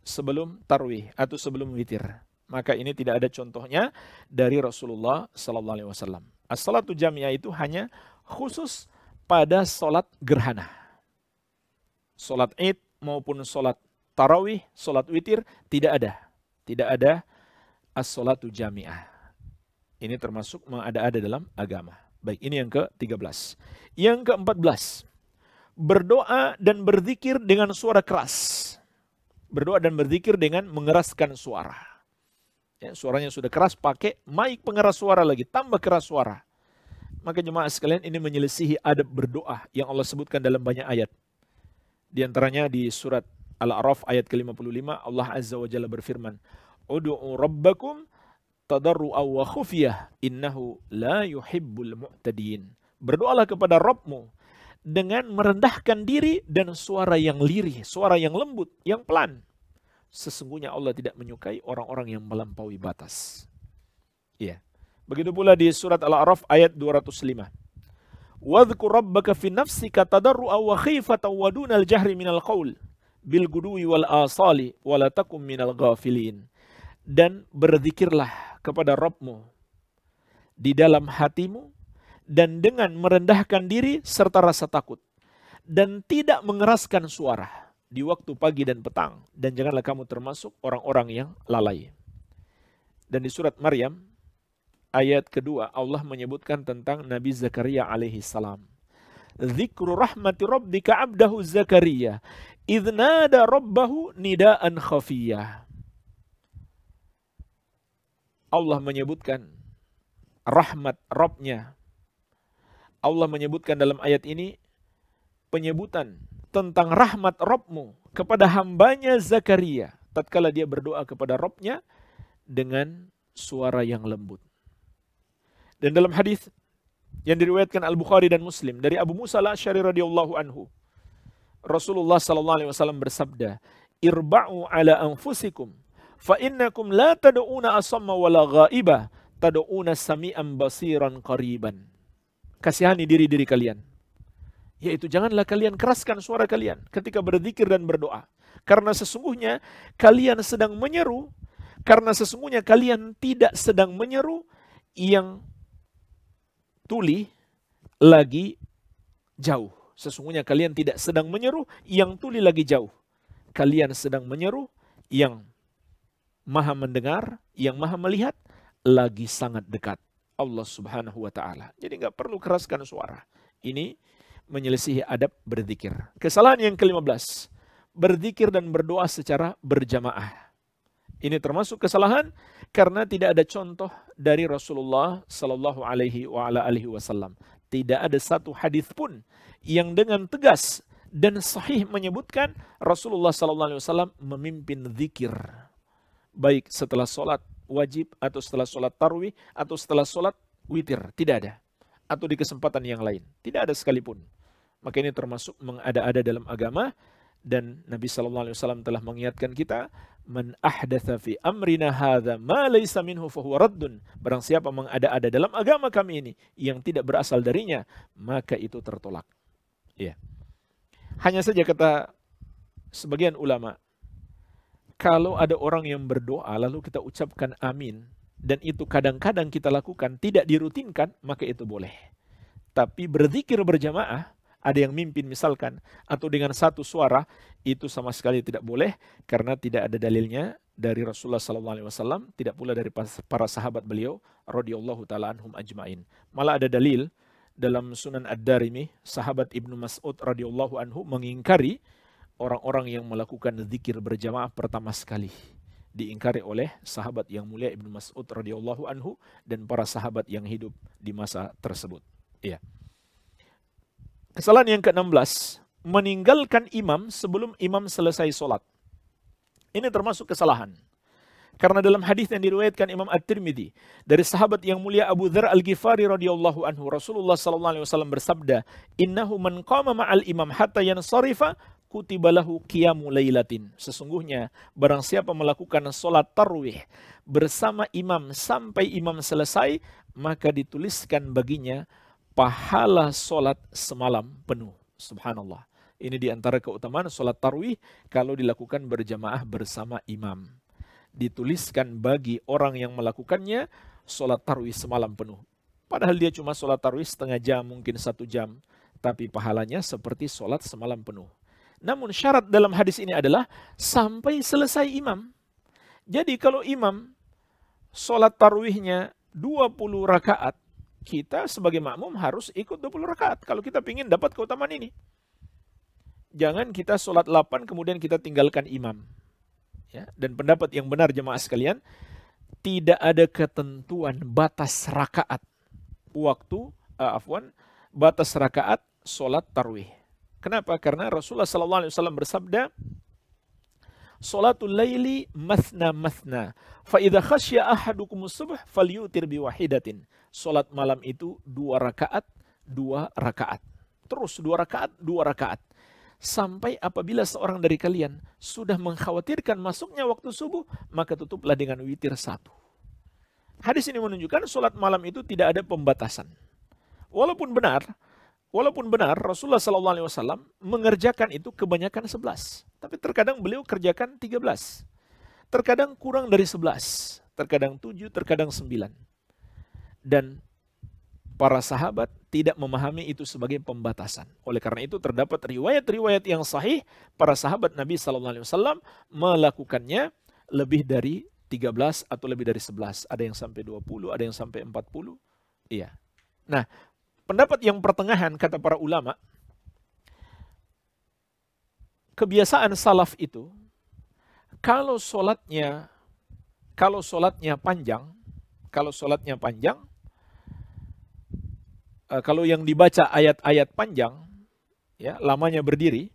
sebelum tarwih atau sebelum witir. Maka ini tidak ada contohnya dari Rasulullah Sallallahu Alaihi Wasallam. As-salatu jami'ah itu hanya khusus pada salat gerhana sholat id maupun sholat tarawih, sholat witir, tidak ada. Tidak ada as-sholatu jami'ah. Ini termasuk ada-ada dalam agama. Baik, ini yang ke-13. Yang ke-14, berdoa dan berzikir dengan suara keras. Berdoa dan berzikir dengan mengeraskan suara. Ya, suaranya sudah keras, pakai mic pengeras suara lagi, tambah keras suara. Maka jemaah sekalian ini menyelisihi adab berdoa yang Allah sebutkan dalam banyak ayat. Di antaranya di surat Al-A'raf ayat ke-55 Allah Azza wa Jalla berfirman, "Ud'u rabbakum tadarru'a wa khufiyah innahu la yuhibbul mu'tadin." Berdoalah kepada Rabbmu dengan merendahkan diri dan suara yang lirih, suara yang lembut, yang pelan. Sesungguhnya Allah tidak menyukai orang-orang yang melampaui batas. Iya. Begitu pula di surat Al-A'raf ayat 205. Wadhkur rabbaka fi nafsika tadarru'a wa khifatan wa dunal jahri minal qaul bil gudui wal asali wa la takum minal ghafilin. Dan berzikirlah kepada Rabbmu di dalam hatimu dan dengan merendahkan diri serta rasa takut dan tidak mengeraskan suara di waktu pagi dan petang dan janganlah kamu termasuk orang-orang yang lalai. Dan di surat Maryam ayat kedua Allah menyebutkan tentang Nabi Zakaria alaihi salam. Zikru rahmati rabbika abdahu Zakaria idnada rabbahu nidaan khafiyah. Allah menyebutkan rahmat Robnya. Allah menyebutkan dalam ayat ini penyebutan tentang rahmat Robmu kepada hambanya Zakaria. Tatkala dia berdoa kepada Robnya dengan suara yang lembut. Dan dalam hadis yang diriwayatkan Al-Bukhari dan Muslim dari Abu Musa al Ashari radhiyallahu anhu, Rasulullah sallallahu alaihi wasallam bersabda, "Irba'u ala anfusikum fa innakum la tad'una asamma wala ghaiba, tad'una sami'an basiran qariban." Kasihani diri-diri kalian. Yaitu janganlah kalian keraskan suara kalian ketika berzikir dan berdoa. Karena sesungguhnya kalian sedang menyeru, karena sesungguhnya kalian tidak sedang menyeru yang tuli lagi jauh. Sesungguhnya kalian tidak sedang menyeru yang tuli lagi jauh. Kalian sedang menyeru yang maha mendengar, yang maha melihat, lagi sangat dekat Allah subhanahu wa ta'ala. Jadi nggak perlu keraskan suara. Ini menyelesaikan adab berzikir. Kesalahan yang ke-15. Berzikir dan berdoa secara berjamaah. Ini termasuk kesalahan karena tidak ada contoh dari Rasulullah Sallallahu Alaihi Wasallam. Tidak ada satu hadis pun yang dengan tegas dan sahih menyebutkan Rasulullah Sallallahu Alaihi Wasallam memimpin zikir baik setelah sholat wajib atau setelah sholat tarwih atau setelah sholat witir tidak ada atau di kesempatan yang lain tidak ada sekalipun maka ini termasuk mengada-ada dalam agama dan Nabi Shallallahu Alaihi Wasallam telah mengingatkan kita man ahdatha fi amrina hadha ma laysa minhu fahuwa raddun barang siapa mengada-ada dalam agama kami ini yang tidak berasal darinya maka itu tertolak ya hanya saja kata sebagian ulama kalau ada orang yang berdoa lalu kita ucapkan amin dan itu kadang-kadang kita lakukan tidak dirutinkan maka itu boleh tapi berzikir berjamaah ada yang mimpin misalkan atau dengan satu suara itu sama sekali tidak boleh karena tidak ada dalilnya dari Rasulullah sallallahu alaihi wasallam, tidak pula dari para sahabat beliau radhiyallahu taala anhum ajmain. Malah ada dalil dalam Sunan Ad-Darimi, sahabat Ibnu Mas'ud radhiyallahu anhu mengingkari orang-orang yang melakukan zikir berjamaah pertama sekali. Diingkari oleh sahabat yang mulia Ibnu Mas'ud radhiyallahu anhu dan para sahabat yang hidup di masa tersebut. Iya. Kesalahan yang ke-16 meninggalkan imam sebelum imam selesai sholat. Ini termasuk kesalahan. Karena dalam hadis yang diriwayatkan Imam At-Tirmidzi dari sahabat yang mulia Abu Dzar Al-Ghifari radhiyallahu anhu Rasulullah sallallahu alaihi wasallam bersabda, "Innahu man qama ma'al imam hatta yansarifa kutiba lahu qiyamu lailatin." Sesungguhnya barang siapa melakukan salat tarwih bersama imam sampai imam selesai, maka dituliskan baginya pahala salat semalam penuh. Subhanallah. Ini di antara keutamaan sholat tarwih kalau dilakukan berjamaah bersama imam. Dituliskan bagi orang yang melakukannya sholat tarwih semalam penuh. Padahal dia cuma sholat tarwih setengah jam, mungkin satu jam. Tapi pahalanya seperti sholat semalam penuh. Namun syarat dalam hadis ini adalah sampai selesai imam. Jadi kalau imam sholat tarwihnya 20 rakaat, kita sebagai makmum harus ikut 20 rakaat kalau kita ingin dapat keutamaan ini jangan kita sholat 8 kemudian kita tinggalkan imam. Ya, dan pendapat yang benar jemaah sekalian, tidak ada ketentuan batas rakaat waktu uh, afwan batas rakaat sholat tarwih. Kenapa? Karena Rasulullah sallallahu alaihi wasallam bersabda, sholatul laili mathna mathna, fa idza khasya ahadukum fal falyutir biwahidatin." sholat malam itu dua rakaat, dua rakaat. Terus dua rakaat, dua rakaat sampai apabila seorang dari kalian sudah mengkhawatirkan masuknya waktu subuh, maka tutuplah dengan witir satu. Hadis ini menunjukkan sholat malam itu tidak ada pembatasan. Walaupun benar, walaupun benar Rasulullah Sallallahu Alaihi Wasallam mengerjakan itu kebanyakan sebelas Tapi terkadang beliau kerjakan tiga belas Terkadang kurang dari sebelas Terkadang tujuh terkadang sembilan Dan para sahabat tidak memahami itu sebagai pembatasan. Oleh karena itu terdapat riwayat-riwayat yang sahih para sahabat Nabi Sallallahu Alaihi Wasallam melakukannya lebih dari 13 atau lebih dari 11. Ada yang sampai 20, ada yang sampai 40. Iya. Nah, pendapat yang pertengahan kata para ulama, kebiasaan salaf itu, kalau sholatnya kalau sholatnya panjang, kalau sholatnya panjang, Eh, kalau yang dibaca ayat-ayat panjang, ya lamanya berdiri,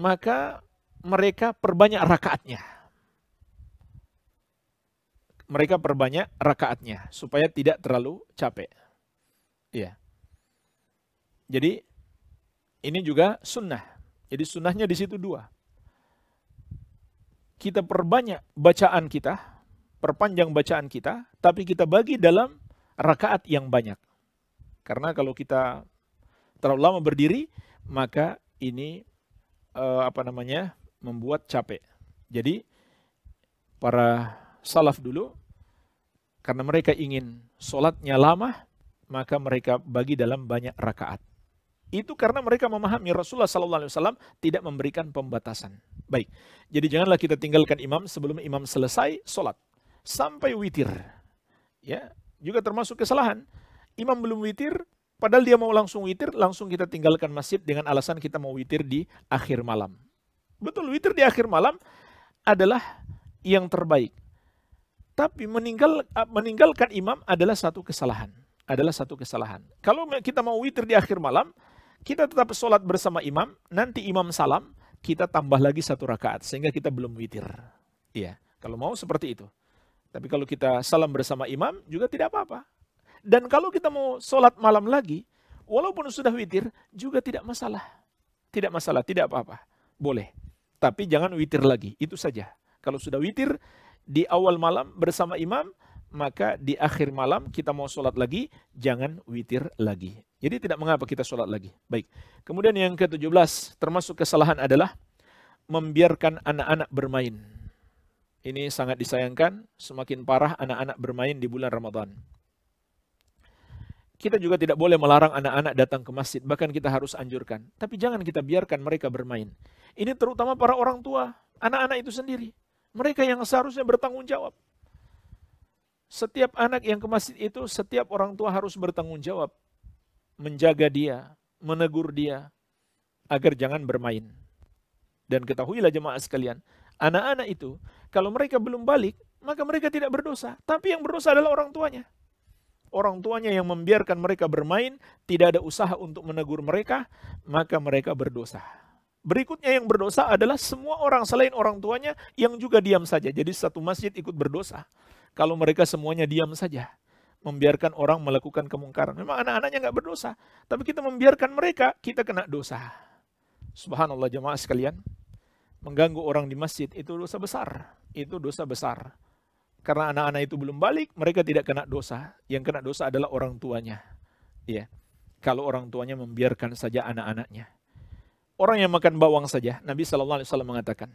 maka mereka perbanyak rakaatnya. Mereka perbanyak rakaatnya supaya tidak terlalu capek. Ya, Jadi ini juga sunnah. Jadi sunnahnya di situ dua. Kita perbanyak bacaan kita, perpanjang bacaan kita, tapi kita bagi dalam rakaat yang banyak. Karena kalau kita terlalu lama berdiri, maka ini uh, apa namanya membuat capek. Jadi para salaf dulu karena mereka ingin sholatnya lama, maka mereka bagi dalam banyak rakaat. Itu karena mereka memahami Rasulullah SAW tidak memberikan pembatasan. Baik, jadi janganlah kita tinggalkan imam sebelum imam selesai sholat. Sampai witir. Ya, juga termasuk kesalahan imam belum witir, padahal dia mau langsung witir, langsung kita tinggalkan masjid dengan alasan kita mau witir di akhir malam. Betul, witir di akhir malam adalah yang terbaik. Tapi meninggal, eh, meninggalkan imam adalah satu kesalahan. Adalah satu kesalahan. Kalau kita mau witir di akhir malam, kita tetap sholat bersama imam, nanti imam salam, kita tambah lagi satu rakaat, sehingga kita belum witir. Iya, kalau mau seperti itu. Tapi kalau kita salam bersama imam, juga tidak apa-apa dan kalau kita mau sholat malam lagi, walaupun sudah witir, juga tidak masalah. Tidak masalah, tidak apa-apa. Boleh. Tapi jangan witir lagi, itu saja. Kalau sudah witir, di awal malam bersama imam, maka di akhir malam kita mau sholat lagi, jangan witir lagi. Jadi tidak mengapa kita sholat lagi. Baik. Kemudian yang ke-17, termasuk kesalahan adalah membiarkan anak-anak bermain. Ini sangat disayangkan, semakin parah anak-anak bermain di bulan Ramadan. Kita juga tidak boleh melarang anak-anak datang ke masjid, bahkan kita harus anjurkan. Tapi jangan kita biarkan mereka bermain. Ini terutama para orang tua, anak-anak itu sendiri. Mereka yang seharusnya bertanggung jawab. Setiap anak yang ke masjid itu, setiap orang tua harus bertanggung jawab. Menjaga dia, menegur dia, agar jangan bermain. Dan ketahuilah jemaah sekalian, anak-anak itu, kalau mereka belum balik, maka mereka tidak berdosa. Tapi yang berdosa adalah orang tuanya orang tuanya yang membiarkan mereka bermain, tidak ada usaha untuk menegur mereka, maka mereka berdosa. Berikutnya yang berdosa adalah semua orang selain orang tuanya yang juga diam saja. Jadi satu masjid ikut berdosa. Kalau mereka semuanya diam saja. Membiarkan orang melakukan kemungkaran. Memang anak-anaknya nggak berdosa. Tapi kita membiarkan mereka, kita kena dosa. Subhanallah jemaah sekalian. Mengganggu orang di masjid itu dosa besar. Itu dosa besar. Karena anak-anak itu belum balik, mereka tidak kena dosa. Yang kena dosa adalah orang tuanya. Ya. Kalau orang tuanya membiarkan saja anak-anaknya. Orang yang makan bawang saja, Nabi sallallahu alaihi wasallam mengatakan,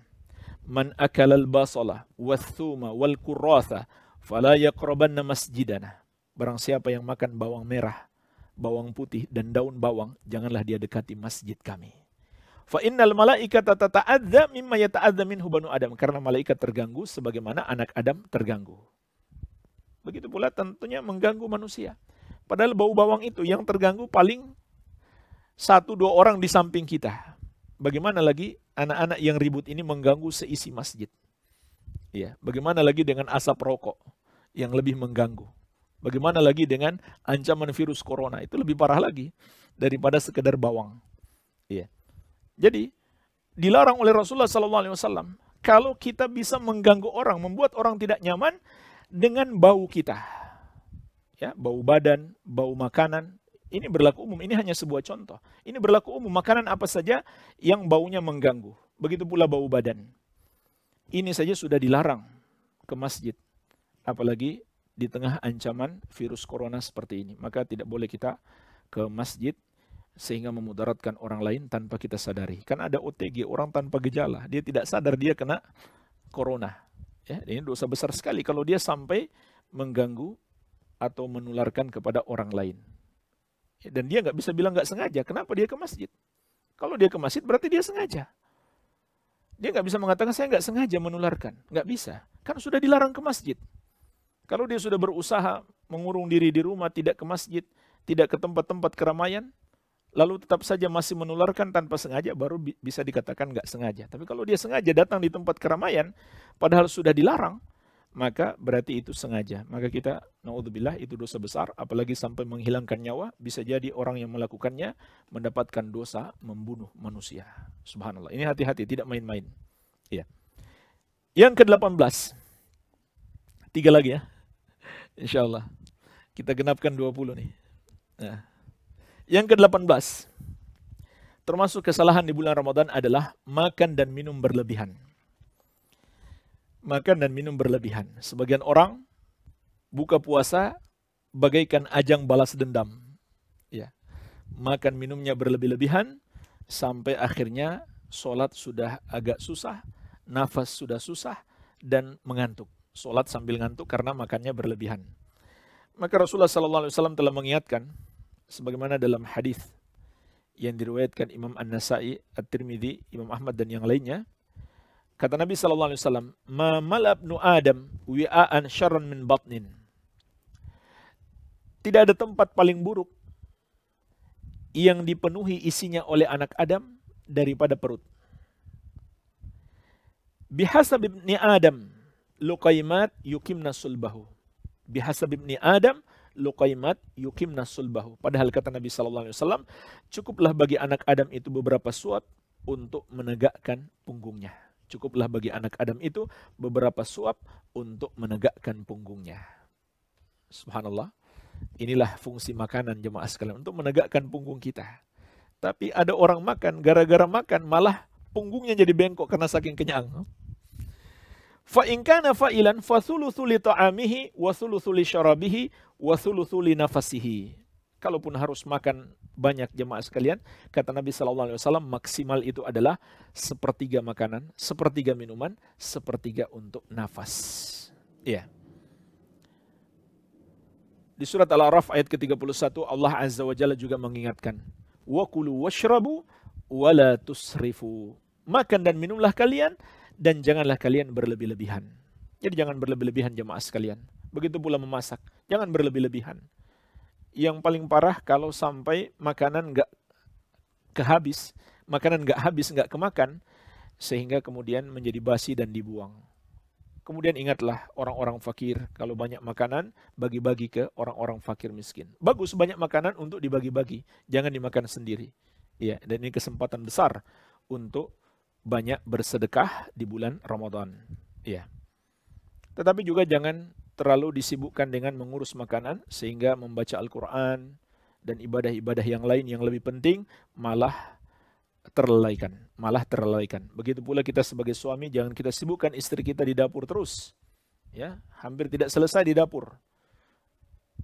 "Man akala al-basala wath-thuma wal-qurratha fala yaqrabanna masjidana." Barang siapa yang makan bawang merah, bawang putih dan daun bawang, janganlah dia dekati masjid kami. Fa innal malaikata tata'adza mimma yata'adza minhu banu Adam karena malaikat terganggu sebagaimana anak Adam terganggu. Begitu pula tentunya mengganggu manusia. Padahal bau bawang itu yang terganggu paling satu dua orang di samping kita. Bagaimana lagi anak-anak yang ribut ini mengganggu seisi masjid. Ya, bagaimana lagi dengan asap rokok yang lebih mengganggu? Bagaimana lagi dengan ancaman virus corona? Itu lebih parah lagi daripada sekedar bawang. Ya. Jadi dilarang oleh Rasulullah sallallahu alaihi wasallam kalau kita bisa mengganggu orang, membuat orang tidak nyaman dengan bau kita. Ya, bau badan, bau makanan. Ini berlaku umum, ini hanya sebuah contoh. Ini berlaku umum, makanan apa saja yang baunya mengganggu. Begitu pula bau badan. Ini saja sudah dilarang ke masjid. Apalagi di tengah ancaman virus corona seperti ini. Maka tidak boleh kita ke masjid sehingga memudaratkan orang lain tanpa kita sadari. Kan ada OTG, orang tanpa gejala, dia tidak sadar dia kena corona. Ya, ini dosa besar sekali kalau dia sampai mengganggu atau menularkan kepada orang lain. Ya, dan dia nggak bisa bilang nggak sengaja. Kenapa dia ke masjid? Kalau dia ke masjid berarti dia sengaja. Dia nggak bisa mengatakan saya nggak sengaja menularkan. Nggak bisa. Kan sudah dilarang ke masjid. Kalau dia sudah berusaha mengurung diri di rumah, tidak ke masjid, tidak ke tempat-tempat keramaian, lalu tetap saja masih menularkan tanpa sengaja baru bi bisa dikatakan nggak sengaja. Tapi kalau dia sengaja datang di tempat keramaian padahal sudah dilarang, maka berarti itu sengaja. Maka kita naudzubillah itu dosa besar apalagi sampai menghilangkan nyawa bisa jadi orang yang melakukannya mendapatkan dosa membunuh manusia. Subhanallah. Ini hati-hati tidak main-main. Ya. Yang ke-18. Tiga lagi ya. insya Allah Kita genapkan 20 nih. Nah. Yang ke-18, termasuk kesalahan di bulan Ramadan adalah makan dan minum berlebihan. Makan dan minum berlebihan. Sebagian orang buka puasa bagaikan ajang balas dendam. Ya. Makan minumnya berlebih-lebihan sampai akhirnya sholat sudah agak susah, nafas sudah susah, dan mengantuk. Sholat sambil ngantuk karena makannya berlebihan. Maka Rasulullah SAW telah mengingatkan, sebagaimana dalam hadis yang diriwayatkan Imam An-Nasa'i, At-Tirmidzi, Imam Ahmad dan yang lainnya. Kata Nabi sallallahu alaihi wasallam, "Ma malabnu Adam wi'aan syarran min batnin." Tidak ada tempat paling buruk yang dipenuhi isinya oleh anak Adam daripada perut. Bihasab ibni Adam luqaimat yukimna sulbahu. Bihasab ibni Adam luqaimat Nasul Bahu. Padahal kata Nabi sallallahu alaihi wasallam, cukuplah bagi anak Adam itu beberapa suap untuk menegakkan punggungnya. Cukuplah bagi anak Adam itu beberapa suap untuk menegakkan punggungnya. Subhanallah. Inilah fungsi makanan jemaah sekalian untuk menegakkan punggung kita. Tapi ada orang makan gara-gara makan malah punggungnya jadi bengkok karena saking kenyang. Fa in kana fa'ilan fa thulutsu li ta'amihi wa thulutsu li syarabihi wa thulutsu li nafasihi. Kalaupun harus makan banyak jemaah sekalian, kata Nabi sallallahu alaihi wasallam maksimal itu adalah sepertiga makanan, sepertiga minuman, sepertiga untuk nafas. Ya. Yeah. Di surat Al-A'raf ayat ke-31 Allah Azza wa Jalla juga mengingatkan, "Wa kulu washrabu wa la tusrifu." Makan dan minumlah kalian dan janganlah kalian berlebih-lebihan. Jadi jangan berlebih-lebihan jemaah sekalian. Begitu pula memasak, jangan berlebih-lebihan. Yang paling parah kalau sampai makanan nggak kehabis, makanan nggak habis, nggak kemakan, sehingga kemudian menjadi basi dan dibuang. Kemudian ingatlah orang-orang fakir, kalau banyak makanan bagi-bagi ke orang-orang fakir miskin. Bagus banyak makanan untuk dibagi-bagi, jangan dimakan sendiri. Ya, dan ini kesempatan besar untuk banyak bersedekah di bulan Ramadan. Ya. Tetapi juga jangan terlalu disibukkan dengan mengurus makanan sehingga membaca Al-Qur'an dan ibadah-ibadah yang lain yang lebih penting malah terlalaikan, malah terlalaikan. Begitu pula kita sebagai suami jangan kita sibukkan istri kita di dapur terus. Ya, hampir tidak selesai di dapur.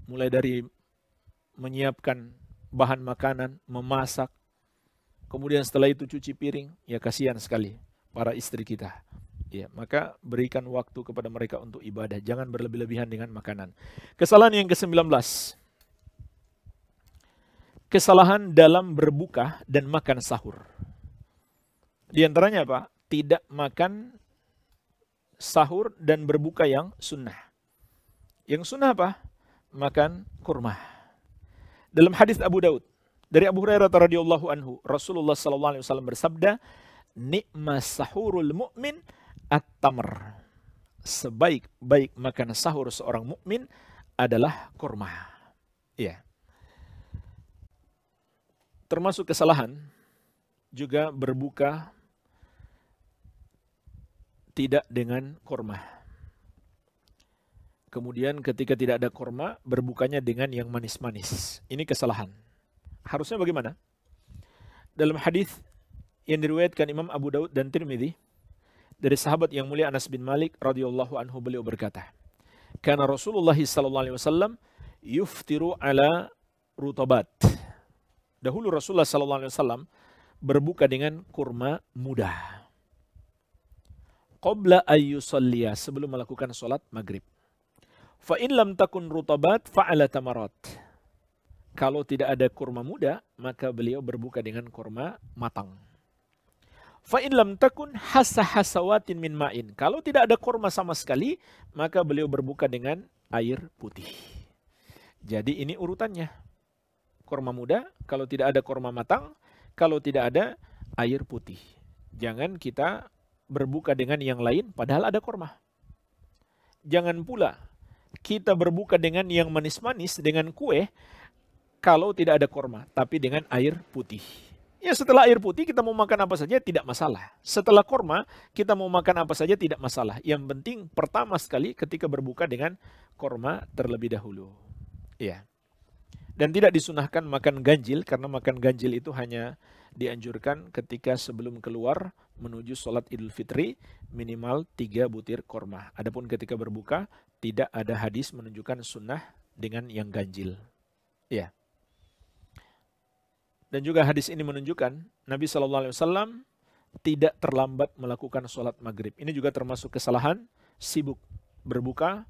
Mulai dari menyiapkan bahan makanan, memasak, kemudian setelah itu cuci piring, ya kasihan sekali para istri kita. Ya, maka berikan waktu kepada mereka untuk ibadah, jangan berlebih-lebihan dengan makanan. Kesalahan yang ke-19. Kesalahan dalam berbuka dan makan sahur. Di antaranya apa? Tidak makan sahur dan berbuka yang sunnah. Yang sunnah apa? Makan kurma. Dalam hadis Abu Daud, dari Abu Hurairah radhiyallahu anhu, Rasulullah sallallahu alaihi wasallam bersabda, "Nikmas sahurul mukmin at-tamr." Sebaik-baik makan sahur seorang mukmin adalah kurma. Iya. Termasuk kesalahan juga berbuka tidak dengan kurma. Kemudian ketika tidak ada kurma, berbukanya dengan yang manis-manis. Ini kesalahan harusnya bagaimana? Dalam hadis yang diriwayatkan Imam Abu Daud dan Tirmidzi dari sahabat yang mulia Anas bin Malik radhiyallahu anhu beliau berkata, "Karena Rasulullah sallallahu alaihi wasallam yuftiru ala rutabat." Dahulu Rasulullah sallallahu alaihi wasallam berbuka dengan kurma muda. Qabla ayyusalliya sebelum melakukan salat maghrib. Fa in lam takun rutabat fa'ala tamarat kalau tidak ada kurma muda, maka beliau berbuka dengan kurma matang. Fa'in lam takun hasahasawatin min ma'in. Kalau tidak ada kurma sama sekali, maka beliau berbuka dengan air putih. Jadi ini urutannya. Kurma muda, kalau tidak ada kurma matang, kalau tidak ada air putih. Jangan kita berbuka dengan yang lain padahal ada kurma. Jangan pula kita berbuka dengan yang manis-manis dengan kue kalau tidak ada korma, tapi dengan air putih. Ya setelah air putih kita mau makan apa saja tidak masalah. Setelah korma kita mau makan apa saja tidak masalah. Yang penting pertama sekali ketika berbuka dengan korma terlebih dahulu. Ya. Dan tidak disunahkan makan ganjil karena makan ganjil itu hanya dianjurkan ketika sebelum keluar menuju sholat idul fitri minimal tiga butir korma. Adapun ketika berbuka tidak ada hadis menunjukkan sunnah dengan yang ganjil. Ya. Dan juga hadis ini menunjukkan Nabi Shallallahu Alaihi Wasallam tidak terlambat melakukan sholat maghrib. Ini juga termasuk kesalahan sibuk berbuka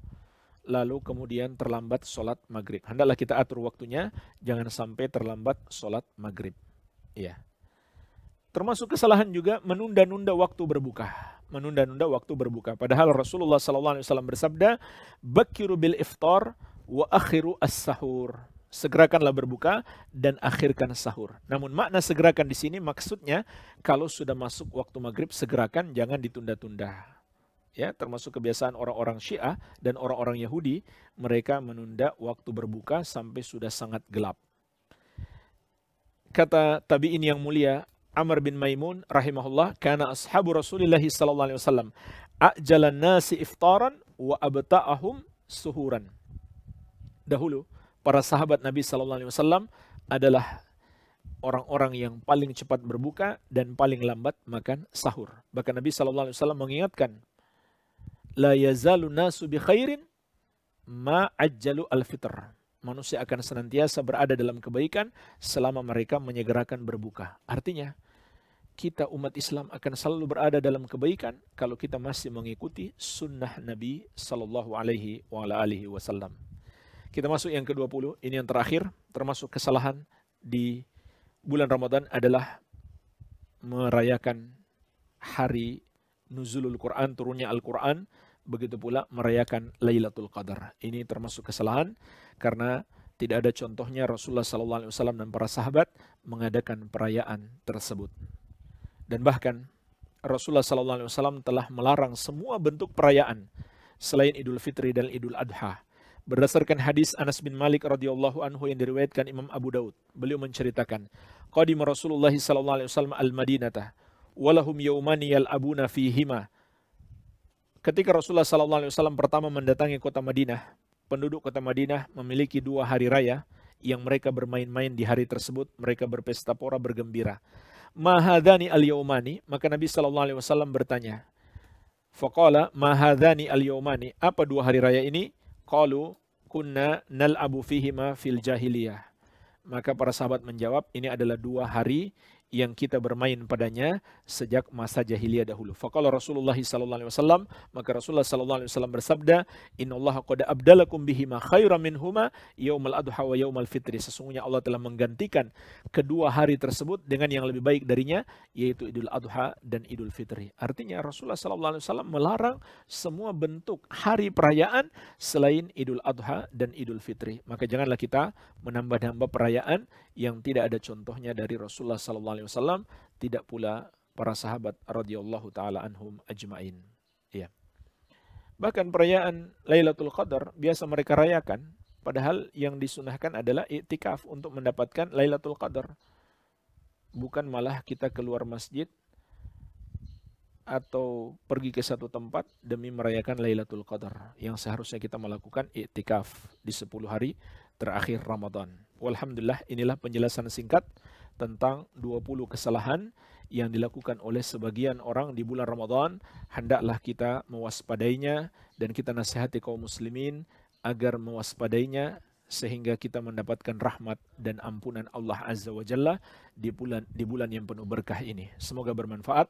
lalu kemudian terlambat sholat maghrib. Hendaklah kita atur waktunya, jangan sampai terlambat sholat maghrib. Iya. Termasuk kesalahan juga menunda-nunda waktu berbuka. Menunda-nunda waktu berbuka. Padahal Rasulullah SAW bersabda, Bakiru bil iftar wa akhiru as-sahur segerakanlah berbuka dan akhirkan sahur. Namun makna segerakan di sini maksudnya kalau sudah masuk waktu maghrib segerakan jangan ditunda-tunda. Ya, termasuk kebiasaan orang-orang Syiah dan orang-orang Yahudi, mereka menunda waktu berbuka sampai sudah sangat gelap. Kata tabi'in yang mulia, Amr bin Maimun rahimahullah, karena ashabu Rasulullah sallallahu alaihi wasallam ajalan nasi iftaran wa abta'ahum suhuran. Dahulu para sahabat Nabi Sallallahu Alaihi Wasallam adalah orang-orang yang paling cepat berbuka dan paling lambat makan sahur. Bahkan Nabi Sallallahu Alaihi Wasallam mengingatkan, لا يزال الناس بخير khairin ma الفطر. Manusia akan senantiasa berada dalam kebaikan selama mereka menyegerakan berbuka. Artinya, kita umat Islam akan selalu berada dalam kebaikan kalau kita masih mengikuti sunnah Nabi Sallallahu Alaihi Wasallam. Kita masuk yang ke-20, ini yang terakhir, termasuk kesalahan di bulan Ramadan adalah merayakan hari nuzulul Quran, turunnya Al-Quran, begitu pula merayakan Lailatul Qadar. Ini termasuk kesalahan karena tidak ada contohnya Rasulullah SAW dan para sahabat mengadakan perayaan tersebut. Dan bahkan Rasulullah SAW telah melarang semua bentuk perayaan selain Idul Fitri dan Idul Adha. Berdasarkan hadis Anas bin Malik radhiyallahu anhu yang diriwayatkan Imam Abu Daud, beliau menceritakan, "Qadima Rasulullah sallallahu alaihi wasallam al-Madinata, walahum yaumani yal'abuna fihima." Ketika Rasulullah sallallahu alaihi wasallam pertama mendatangi kota Madinah, penduduk kota Madinah memiliki dua hari raya yang mereka bermain-main di hari tersebut, mereka berpesta pora bergembira. Mahadani al-yaumani, maka Nabi sallallahu alaihi wasallam bertanya, Faqala mahadhani al Yaumani, Apa dua hari raya ini? Qalu kunna nal'abu ma fil jahiliyah. Maka para sahabat menjawab, ini adalah dua hari yang kita bermain padanya sejak masa jahiliyah dahulu. Faqala Rasulullah sallallahu alaihi wasallam, maka Rasulullah sallallahu alaihi wasallam bersabda, "Innallaha qad abdalakum bihima khairan minhuma yaumal adha wa yaumal fitri." Sesungguhnya Allah telah menggantikan kedua hari tersebut dengan yang lebih baik darinya, yaitu Idul Adha dan Idul Fitri. Artinya Rasulullah sallallahu alaihi wasallam melarang semua bentuk hari perayaan selain Idul Adha dan Idul Fitri. Maka janganlah kita menambah-nambah perayaan yang tidak ada contohnya dari Rasulullah sallallahu alaihi wasallam, tidak pula para sahabat radhiyallahu taala anhum ajmain. Ya. Bahkan perayaan Lailatul Qadar biasa mereka rayakan, padahal yang disunahkan adalah i'tikaf untuk mendapatkan Lailatul Qadar. Bukan malah kita keluar masjid atau pergi ke satu tempat demi merayakan Lailatul Qadar yang seharusnya kita melakukan i'tikaf di 10 hari terakhir Ramadan. Walhamdulillah inilah penjelasan singkat tentang 20 kesalahan yang dilakukan oleh sebagian orang di bulan Ramadan. Hendaklah kita mewaspadainya dan kita nasihati kaum muslimin agar mewaspadainya sehingga kita mendapatkan rahmat dan ampunan Allah Azza wa Jalla di bulan di bulan yang penuh berkah ini. Semoga bermanfaat.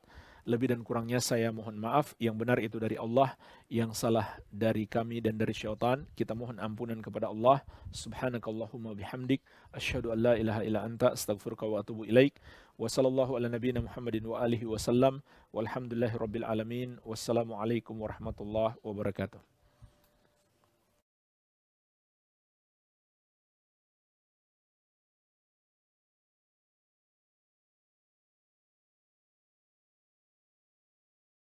lebih dan kurangnya saya mohon maaf yang benar itu dari Allah yang salah dari kami dan dari syaitan kita mohon ampunan kepada Allah subhanakallahumma bihamdik asyhadu an la ilaha illa anta astaghfiruka wa atubu ilaik wa sallallahu ala nabiyyina muhammadin wa alihi wa sallam walhamdulillahirabbil alamin wassalamu alaikum warahmatullahi wabarakatuh